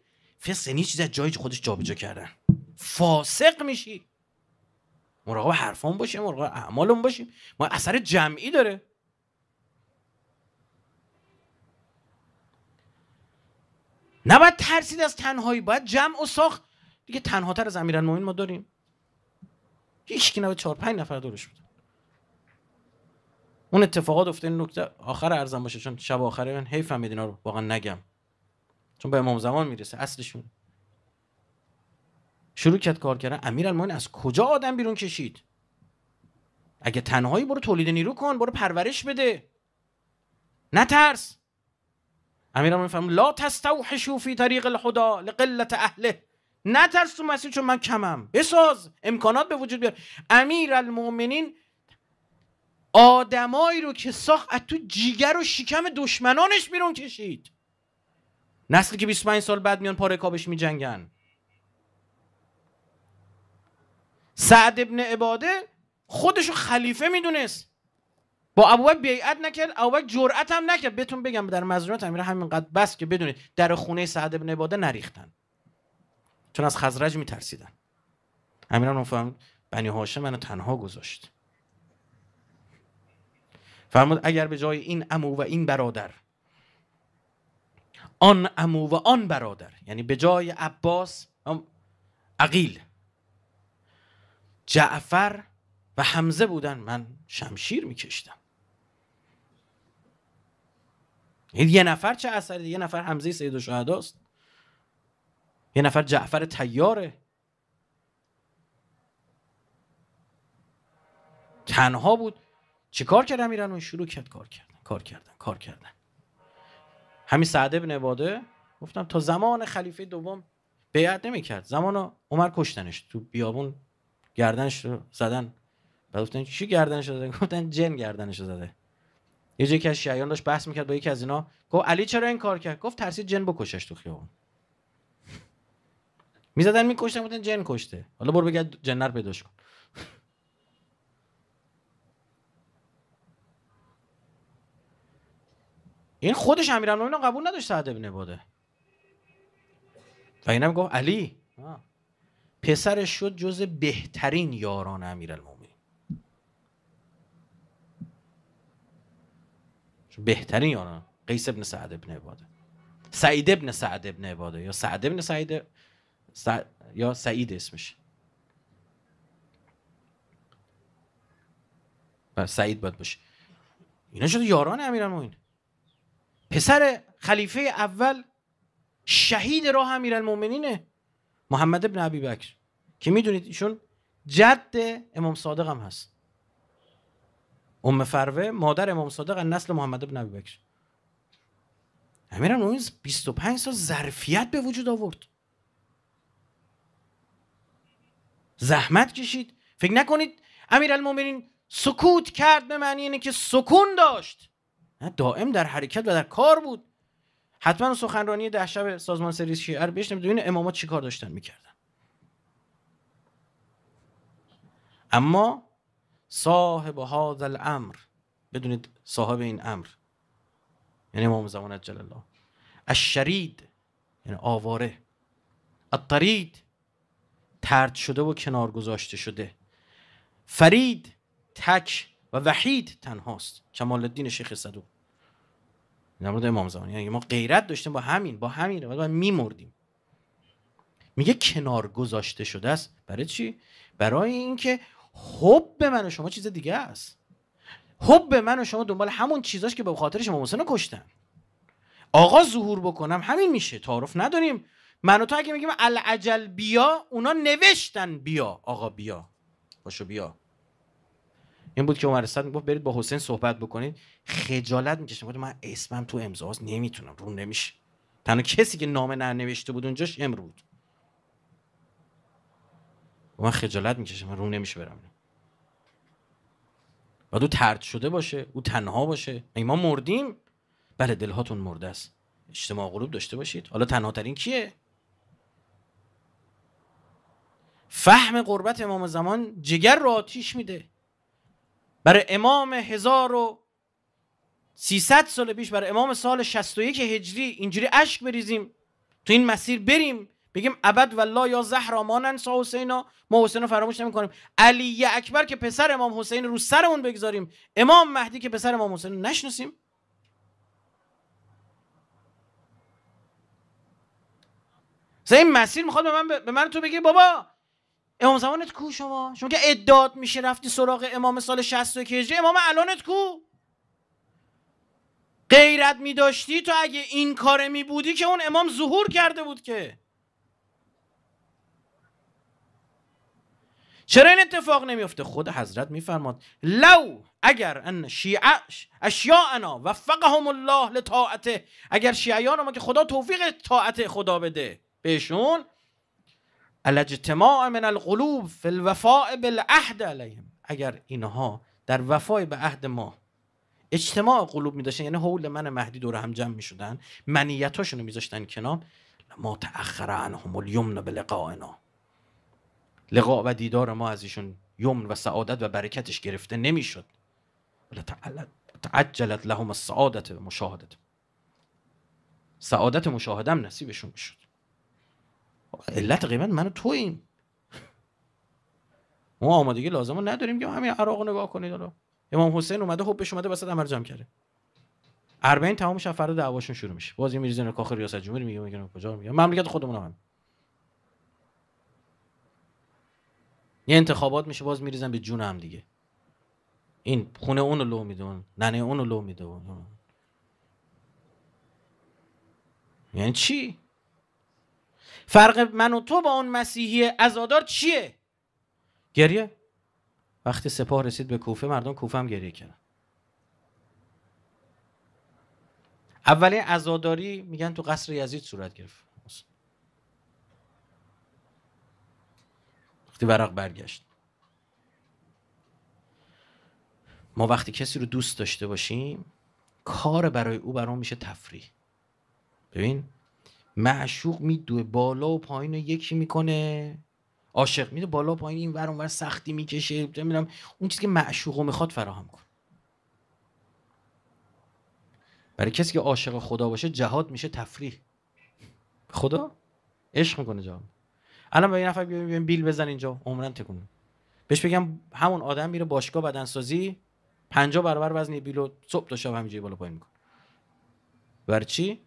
فسخ یعنی چیز از جایی خودش جابجا کردن فاسق میشی مراقب حرفان باشیم مراقب اعمالمون باشیم ما اثر جمعی داره نباید ترسید از تنهایی باید جمع و ساخت دیگه تنهاتر از امیران ما داریم هیچ کی نباید چهار پنج نفر دورش بود اون اتفاقات افته این نکته آخر ارزم باشه چون شب آخره من حیف هم رو آره، واقعا نگم چون به امام زمان میرسه اصلشون شروع کرد کار کردن المان از کجا آدم بیرون کشید اگه تنهایی برو تولید نیرو کن برو پرورش بده نترس المان فرمود لا تستوحشو فی طریق الخدا لقلت اهله ترس تو مسیر چون من کمم بساز امکانات به وجود بیار المومنین آدمایی رو که ساخت از تو جیگر و شکم دشمنانش بیرون کشید نسلی که 25 سال بعد میان پاره کابش جنگن سعد ابن عباده خودشو خلیفه میدونست با ابوبکر بیعت نکرد ابوبکر جرأت هم نکرد بهتون بگم در مزرعه امیر همینقدر بس که بدونید در خونه سعد ابن عباده نریختن چون از خزرج میترسیدن امیرم فهم بنی هاشم منو تنها گذاشت فرمود اگر به جای این امو و این برادر آن امو و آن برادر یعنی به جای عباس عقیل جعفر و حمزه بودن من شمشیر میکشتم یه نفر چه اثری یه نفر حمزه سید الشهداست یه نفر جعفر تیاره تنها بود چیکار کرد اون شروع کرد کار کردن کار کردن کار کردن همین سعد ابن عباده گفتم تا زمان خلیفه دوم بیعت نمیکرد زمان عمر کشتنش تو بیابون گردنش رو زدن بعد گفتن چی گردنش زدن؟ گفتن جن گردنش زده یه جایی که شیعیان داشت بحث میکرد با یکی از اینا گفت علی چرا این کار کرد گفت ترسید جن بکشش تو خیابون میزدن میکشتن بودن جن کشته حالا برو بگه جنر پیداش کن این خودش امیرالمومنین قبول نداشت سعد ابن باده و اینم گفت علی آه. پسرش شد جز بهترین یاران امیرالمومنین بهترین یاران قیس ابن سعد ابن عباده سعید ابن سعد ابن عباده یا سعد ابن سعید یا سعید اسمش بله، سعید باید باشه اینا شده یاران امیرالمومنین پسر خلیفه اول شهید راه امیرالمومنینه محمد ابن عبی بکر که میدونید ایشون جد امام صادق هم هست ام فروه مادر امام صادق نسل محمد ابن عبی بکر اون 25 سال ظرفیت به وجود آورد زحمت کشید فکر نکنید امیرالمومنین سکوت کرد به معنی اینه که سکون داشت نه دائم در حرکت و در کار بود حتما سخنرانی ده شب سازمان سرویس شیعه رو بشنوید ببینید اماما چیکار داشتن میکردن اما صاحب هذا الامر بدونید صاحب این امر یعنی امام زمان جل الله الشرید یعنی آواره الطرید ترد شده و کنار گذاشته شده فرید تک و وحید تنهاست کمال الدین شیخ صدوق در مورد امام زمان یعنی ما غیرت داشتیم با همین با همین ما میمردیم میگه کنار گذاشته شده است برای چی برای اینکه حب من و شما چیز دیگه است حب من و شما دنبال همون چیزاش که به خاطرش شما رو کشتن آقا ظهور بکنم همین میشه تعارف نداریم من و تو اگه میگیم العجل بیا اونا نوشتن بیا آقا بیا باشو بیا این بود که عمر صد میگفت برید با حسین صحبت بکنید خجالت میکشم. گفت من اسمم تو امضاست نمیتونم رو نمیشه تنها کسی که نامه ننوشته بود اونجاش امر و من خجالت میکشم من رو نمیشه برم و او ترد شده باشه او تنها باشه ای ما مردیم بله دلهاتون مرده است اجتماع غروب داشته باشید حالا تنها ترین کیه فهم قربت امام زمان جگر رو آتیش میده برای امام 1300 سال پیش برای امام سال 61 هجری اینجوری اشک بریزیم تو این مسیر بریم بگیم ابد والله یا زهرا ما ننسا حسینا ما حسین رو فراموش نمی کنیم علی اکبر که پسر امام حسین رو سرمون بگذاریم امام مهدی که پسر امام حسین رو نشناسیم این مسیر میخواد به من, به من تو بگی بابا امام زمانت کو شما شما که ادداد میشه رفتی سراغ امام سال 61 هجری امام الانت کو غیرت میداشتی تو اگه این کاره می بودی که اون امام ظهور کرده بود که چرا این اتفاق نمیفته خود حضرت میفرماد لو اگر ان شیعه اشیاءنا وفقهم الله لطاعته اگر شیعیان ما که خدا توفیق طاعت خدا بده بهشون الاجتماع من القلوب فی الوفاء بالعهد علیهم اگر اینها در وفای به عهد ما اجتماع قلوب می داشتن یعنی حول من مهدی دور هم جمع می شدن هاشون رو می داشتن کنار ما تأخر عنهم الیمن به لقاء و دیدار ما از ایشون یمن و سعادت و برکتش گرفته نمی شد تعجلت لهم السعادت مشاهده سعادت مشاهدم نصیبشون می شد علت قیمت منو تو این ما آمادگی لازم رو نداریم که همین عراق نگاه کنید حالا امام حسین اومده خب بهش اومده وسط عمل جمع کرده اربعین تمام شفر فردا دعواشون شروع میشه بازی میریزن کاخ ریاست جمهوری میگه میگن کجا میگه مملکت خودمون هم یه انتخابات میشه باز میریزن به جون هم دیگه این خونه اونو لو میدون ننه اونو لو میده یعنی چی فرق من و تو با اون مسیحی ازادار چیه گریه وقتی سپاه رسید به کوفه مردم کوفه هم گریه کردن اولی ازاداری میگن تو قصر یزید صورت گرفت وقتی ورق برگشت ما وقتی کسی رو دوست داشته باشیم کار برای او برام میشه تفریح ببین معشوق میدوه بالا و پایین رو یکی میکنه عاشق میده بالا و پایین این ور اونور سختی میکشه میرم اون چیزی که معشوق رو میخواد فراهم کن برای کسی که عاشق خدا باشه جهاد میشه تفریح خدا عشق میکنه جهاد الان به یه نفر بیل بزن اینجا عمرن تکونه بهش بگم همون آدم میره باشگاه بدنسازی پنجا برابر وزن بیل صبح تا شب همینجوری بالا پایین میکنه برای چی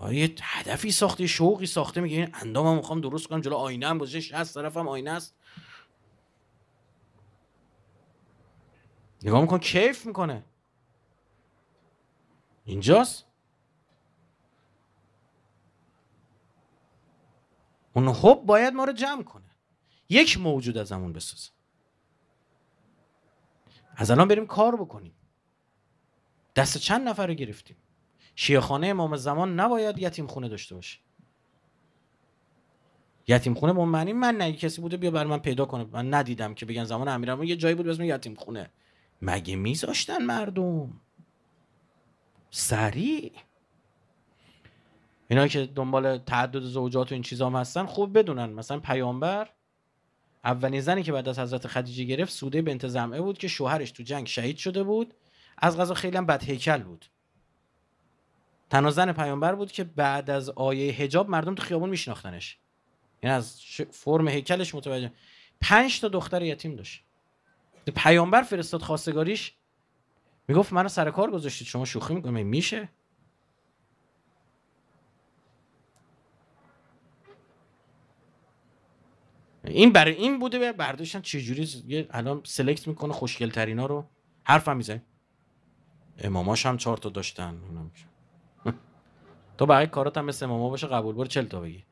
آره، یه هدفی ساخته شوقی ساخته میگه این اندامم میخوام درست کنم جلو آینه هم از طرف طرفم آینه است نگاه میکنه کیف میکنه اینجاست اون حب باید ما رو جمع کنه یک موجود از همون بسازه از الان بریم کار بکنیم دست چند نفر رو گرفتیم شیخانه امام زمان نباید یتیم خونه داشته باشه یتیم خونه به معنی من نه کسی بوده بیا بر من پیدا کنه من ندیدم که بگن زمان امیرالمومنین یه جایی بود به یتیم خونه مگه میذاشتن مردم سریع اینا که دنبال تعدد زوجات و این چیزا هستن خوب بدونن مثلا پیامبر اولین زنی که بعد از حضرت خدیجه گرفت سوده بنت زمعه بود که شوهرش تو جنگ شهید شده بود از غذا خیلی هم بد هیکل بود تنها زن پیامبر بود که بعد از آیه حجاب مردم تو خیابون میشناختنش یعنی از فرم هیکلش متوجه پنج تا دختر یتیم داشت پیامبر فرستاد خواستگاریش میگفت منو سر کار گذاشتید شما شوخی میکنید میشه این برای این بوده برداشتن چجوری الان سلکت میکنه خوشگل ترینا رو حرفم میزنه اماماش هم چهار تا داشتن تو برای کارات هم مثل ماما باشه قبول برو 40 تا بگی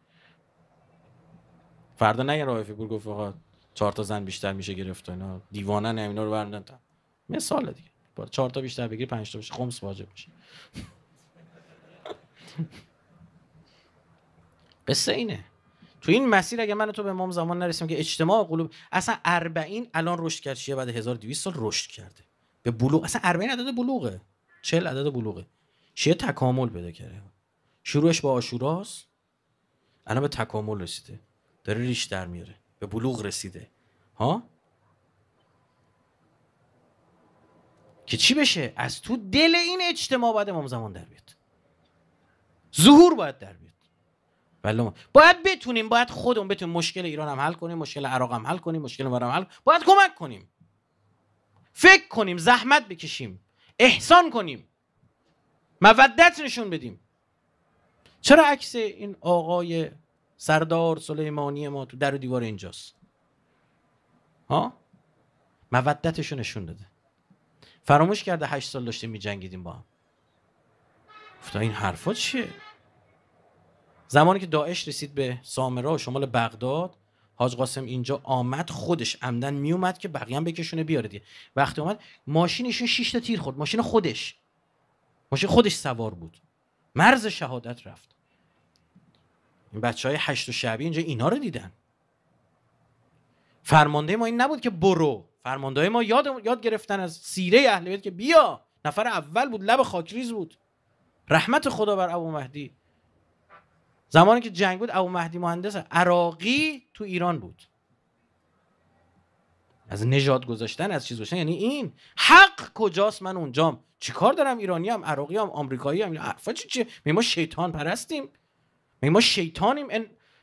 فردا نه رایفی پور گفت آقا چهار تا زن بیشتر میشه گرفت اینا دیوانه نه اینا رو تا مثال دیگه بار چهار تا بیشتر بگیری پنج تا بشه خمس واجب بشه قصه اینه تو این مسیر اگه من تو به امام زمان نرسیم که اجتماع قلوب اصلا اربعین الان رشد کرد چیه بعد 1200 سال رشد کرده به بلوغ اصلا اربعین عدد بلوغه 40 عدد بلوغه چیه تکامل بده کرده شروعش با آشوراست الان به تکامل رسیده داره ریش در میاره به بلوغ رسیده ها که چی بشه از تو دل این اجتماع باید امام زمان در بیاد ظهور باید در بیاد بله باید بتونیم باید خودمون بتونیم مشکل ایران هم حل کنیم مشکل عراق هم حل کنیم مشکل ما حل باید کمک کنیم فکر کنیم زحمت بکشیم احسان کنیم مودت نشون بدیم چرا عکس این آقای سردار سلیمانی ما تو در و دیوار اینجاست ها مودتش نشون داده فراموش کرده هشت سال می جنگیدیم با هم گفتا این حرفا چیه زمانی که داعش رسید به سامرا و شمال بغداد حاج قاسم اینجا آمد خودش عمدن میومد که بقیه هم بکشونه بیاره دیگه وقتی آمد ماشینشون 6 تا تیر خورد ماشین خودش ماشین خودش سوار بود مرز شهادت رفت بچه های هشت و شبی اینجا اینا رو دیدن فرمانده ما این نبود که برو فرمانده ما یاد, یاد گرفتن از سیره اهل بیت که بیا نفر اول بود لب خاکریز بود رحمت خدا بر ابو مهدی زمانی که جنگ بود ابو مهدی مهندس عراقی تو ایران بود از نجات گذاشتن از چیز باشن یعنی این حق کجاست من اونجام چیکار دارم ایرانی هم عراقی هم آمریکایی هم حرفا چی ما شیطان پرستیم مگه ما شیطانیم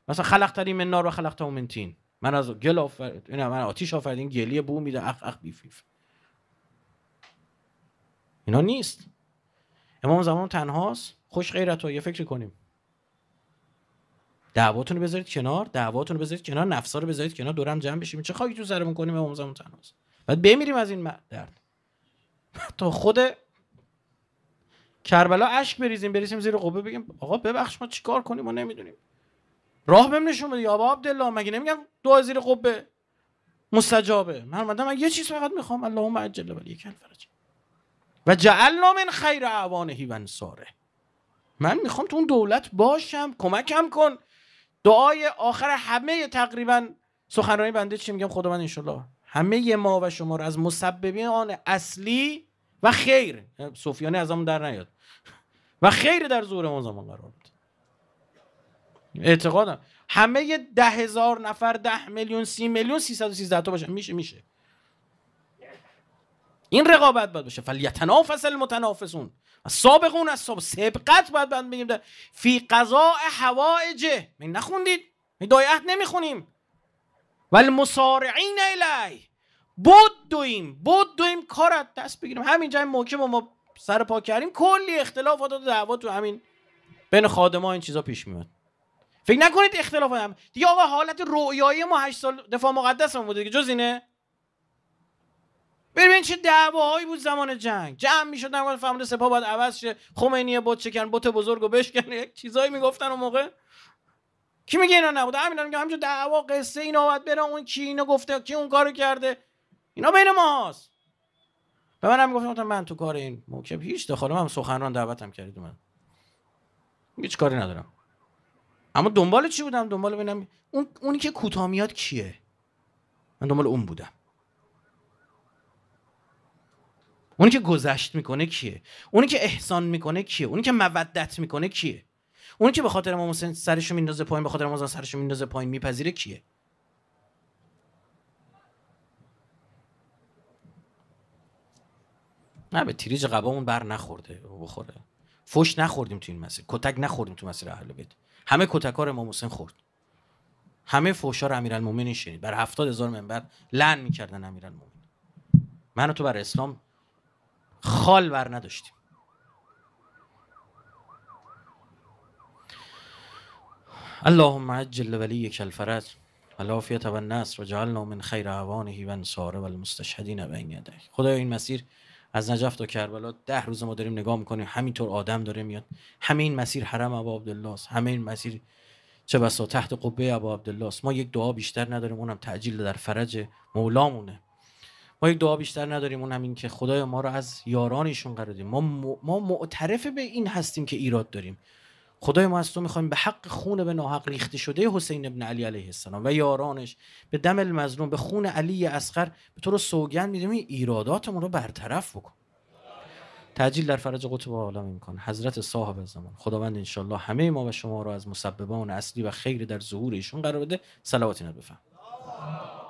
مثلا تریم من نار و خلقتم من تین من از گل آفرد این من آتیش این گلی بو میده اخ اخ بیفیف اینا نیست امام زمان تنهاست خوش غیرت یه فکری کنیم دعواتونو رو بذارید کنار دعواتونو بذارید کنار نفسا رو بذارید کنار دورم جمع بشیم چه خاکی تو سرمون کنیم امام زمان تنهاست بعد بمیریم از این درد تا خود کربلا اشک بریزیم بریزیم زیر قبه بگیم آقا ببخش ما چیکار کنیم ما نمیدونیم راه بهم نشون بده یا عبدالله مگه نمیگم دعا زیر قبه مستجابه من یه چیز فقط میخوام اللهم عجل ولی کل و جعلنا من خیر اعوانه و ساره من میخوام تو اون دولت باشم کمکم کن دعای آخر همه تقریبا سخنرانی بنده چی میگم خدا من انشالله همه ما و شما رو از مسببین آن اصلی و خیر سفیانی از در نیاد و خیر در ظهور اون زمان قرار بود اعتقادم همه ده هزار نفر ده میلیون سی میلیون سی سد و سیزده تا باشه میشه میشه این رقابت باید باشه فلیتنافس المتنافسون و سابقون از سابق سبقت باید باید بگیم در فی قضاء حوائجه می نخوندید می دایت نمیخونیم ولی مسارعین ایلی بود دویم بود دویم کارت دست بگیریم همینجا این موکب ما سر پا کردیم کلی اختلاف و دعوا تو همین بین خادما این چیزا پیش میاد فکر نکنید اختلاف هم دیگه آقا حالت رویایی ما هشت سال دفاع مقدس هم بوده که جز اینه ببین چه دعواهایی بود زمان جنگ جمع میشد نگفت فرمانده سپاه باید عوض شه خمینی بت چکن بوت بزرگو بشکن یک چیزایی میگفتن اون موقع کی میگه اینا نبوده همینا میگه همینجا دعوا قصه اینا بود برن اون کی اینو گفته کی اون کارو کرده اینا بین ماست به منم گفتم گفتم من تو کار این موکب هیچ دخالم هم سخنران دعوتم کردید من هیچ کاری ندارم اما دنبال چی بودم دنبال ببینم اون اونی که کوتاه میاد کیه من دنبال اون بودم اونی که گذشت میکنه کیه اونی که احسان میکنه کیه اونی که مودت میکنه کیه اونی که به خاطر امام حسین سرشو میندازه پایین به خاطر امام سرشو میندازه پایین میپذیره کیه نه به تریج قبامون بر نخورده بخوره فوش نخوردیم تو این مسیر کتک نخوردیم تو مسیر اهل بیت همه کتکار امام خورد همه فوشا رو امیرالمومنین شنید بر هفتاد هزار منبر لعن میکردن امیرالمومنین من و تو بر اسلام خال بر نداشتیم اللهم عجل ولیک الفرج الناس والنصر وجعلنا من خیر عوانه و انصاره والمستشهدین بین یدیک خدایا این مسیر از نجف تا کربلا ده روز ما داریم نگاه میکنیم همینطور آدم داره میاد همه این مسیر حرم ابا عبدالله است همه این مسیر چه بسا تحت قبه ابا عبدالله است ما یک دعا بیشتر نداریم اونم تعجیل در فرج مولامونه ما یک دعا بیشتر نداریم اون این که خدای ما رو از یارانشون قرار دیم ما, ما معترف به این هستیم که ایراد داریم خدای ما از تو میخوایم به حق خون به ناحق ریخته شده حسین ابن علی علیه السلام و یارانش به دم المظلوم به خون علی اصغر به تو رو سوگند میدیم این ایراداتمون رو برطرف بکن تعجیل در فرج قطب عالم امکان حضرت صاحب زمان خداوند انشالله همه ما و شما رو از مسببان اصلی و خیر در ظهور قرار بده صلواتی بفهم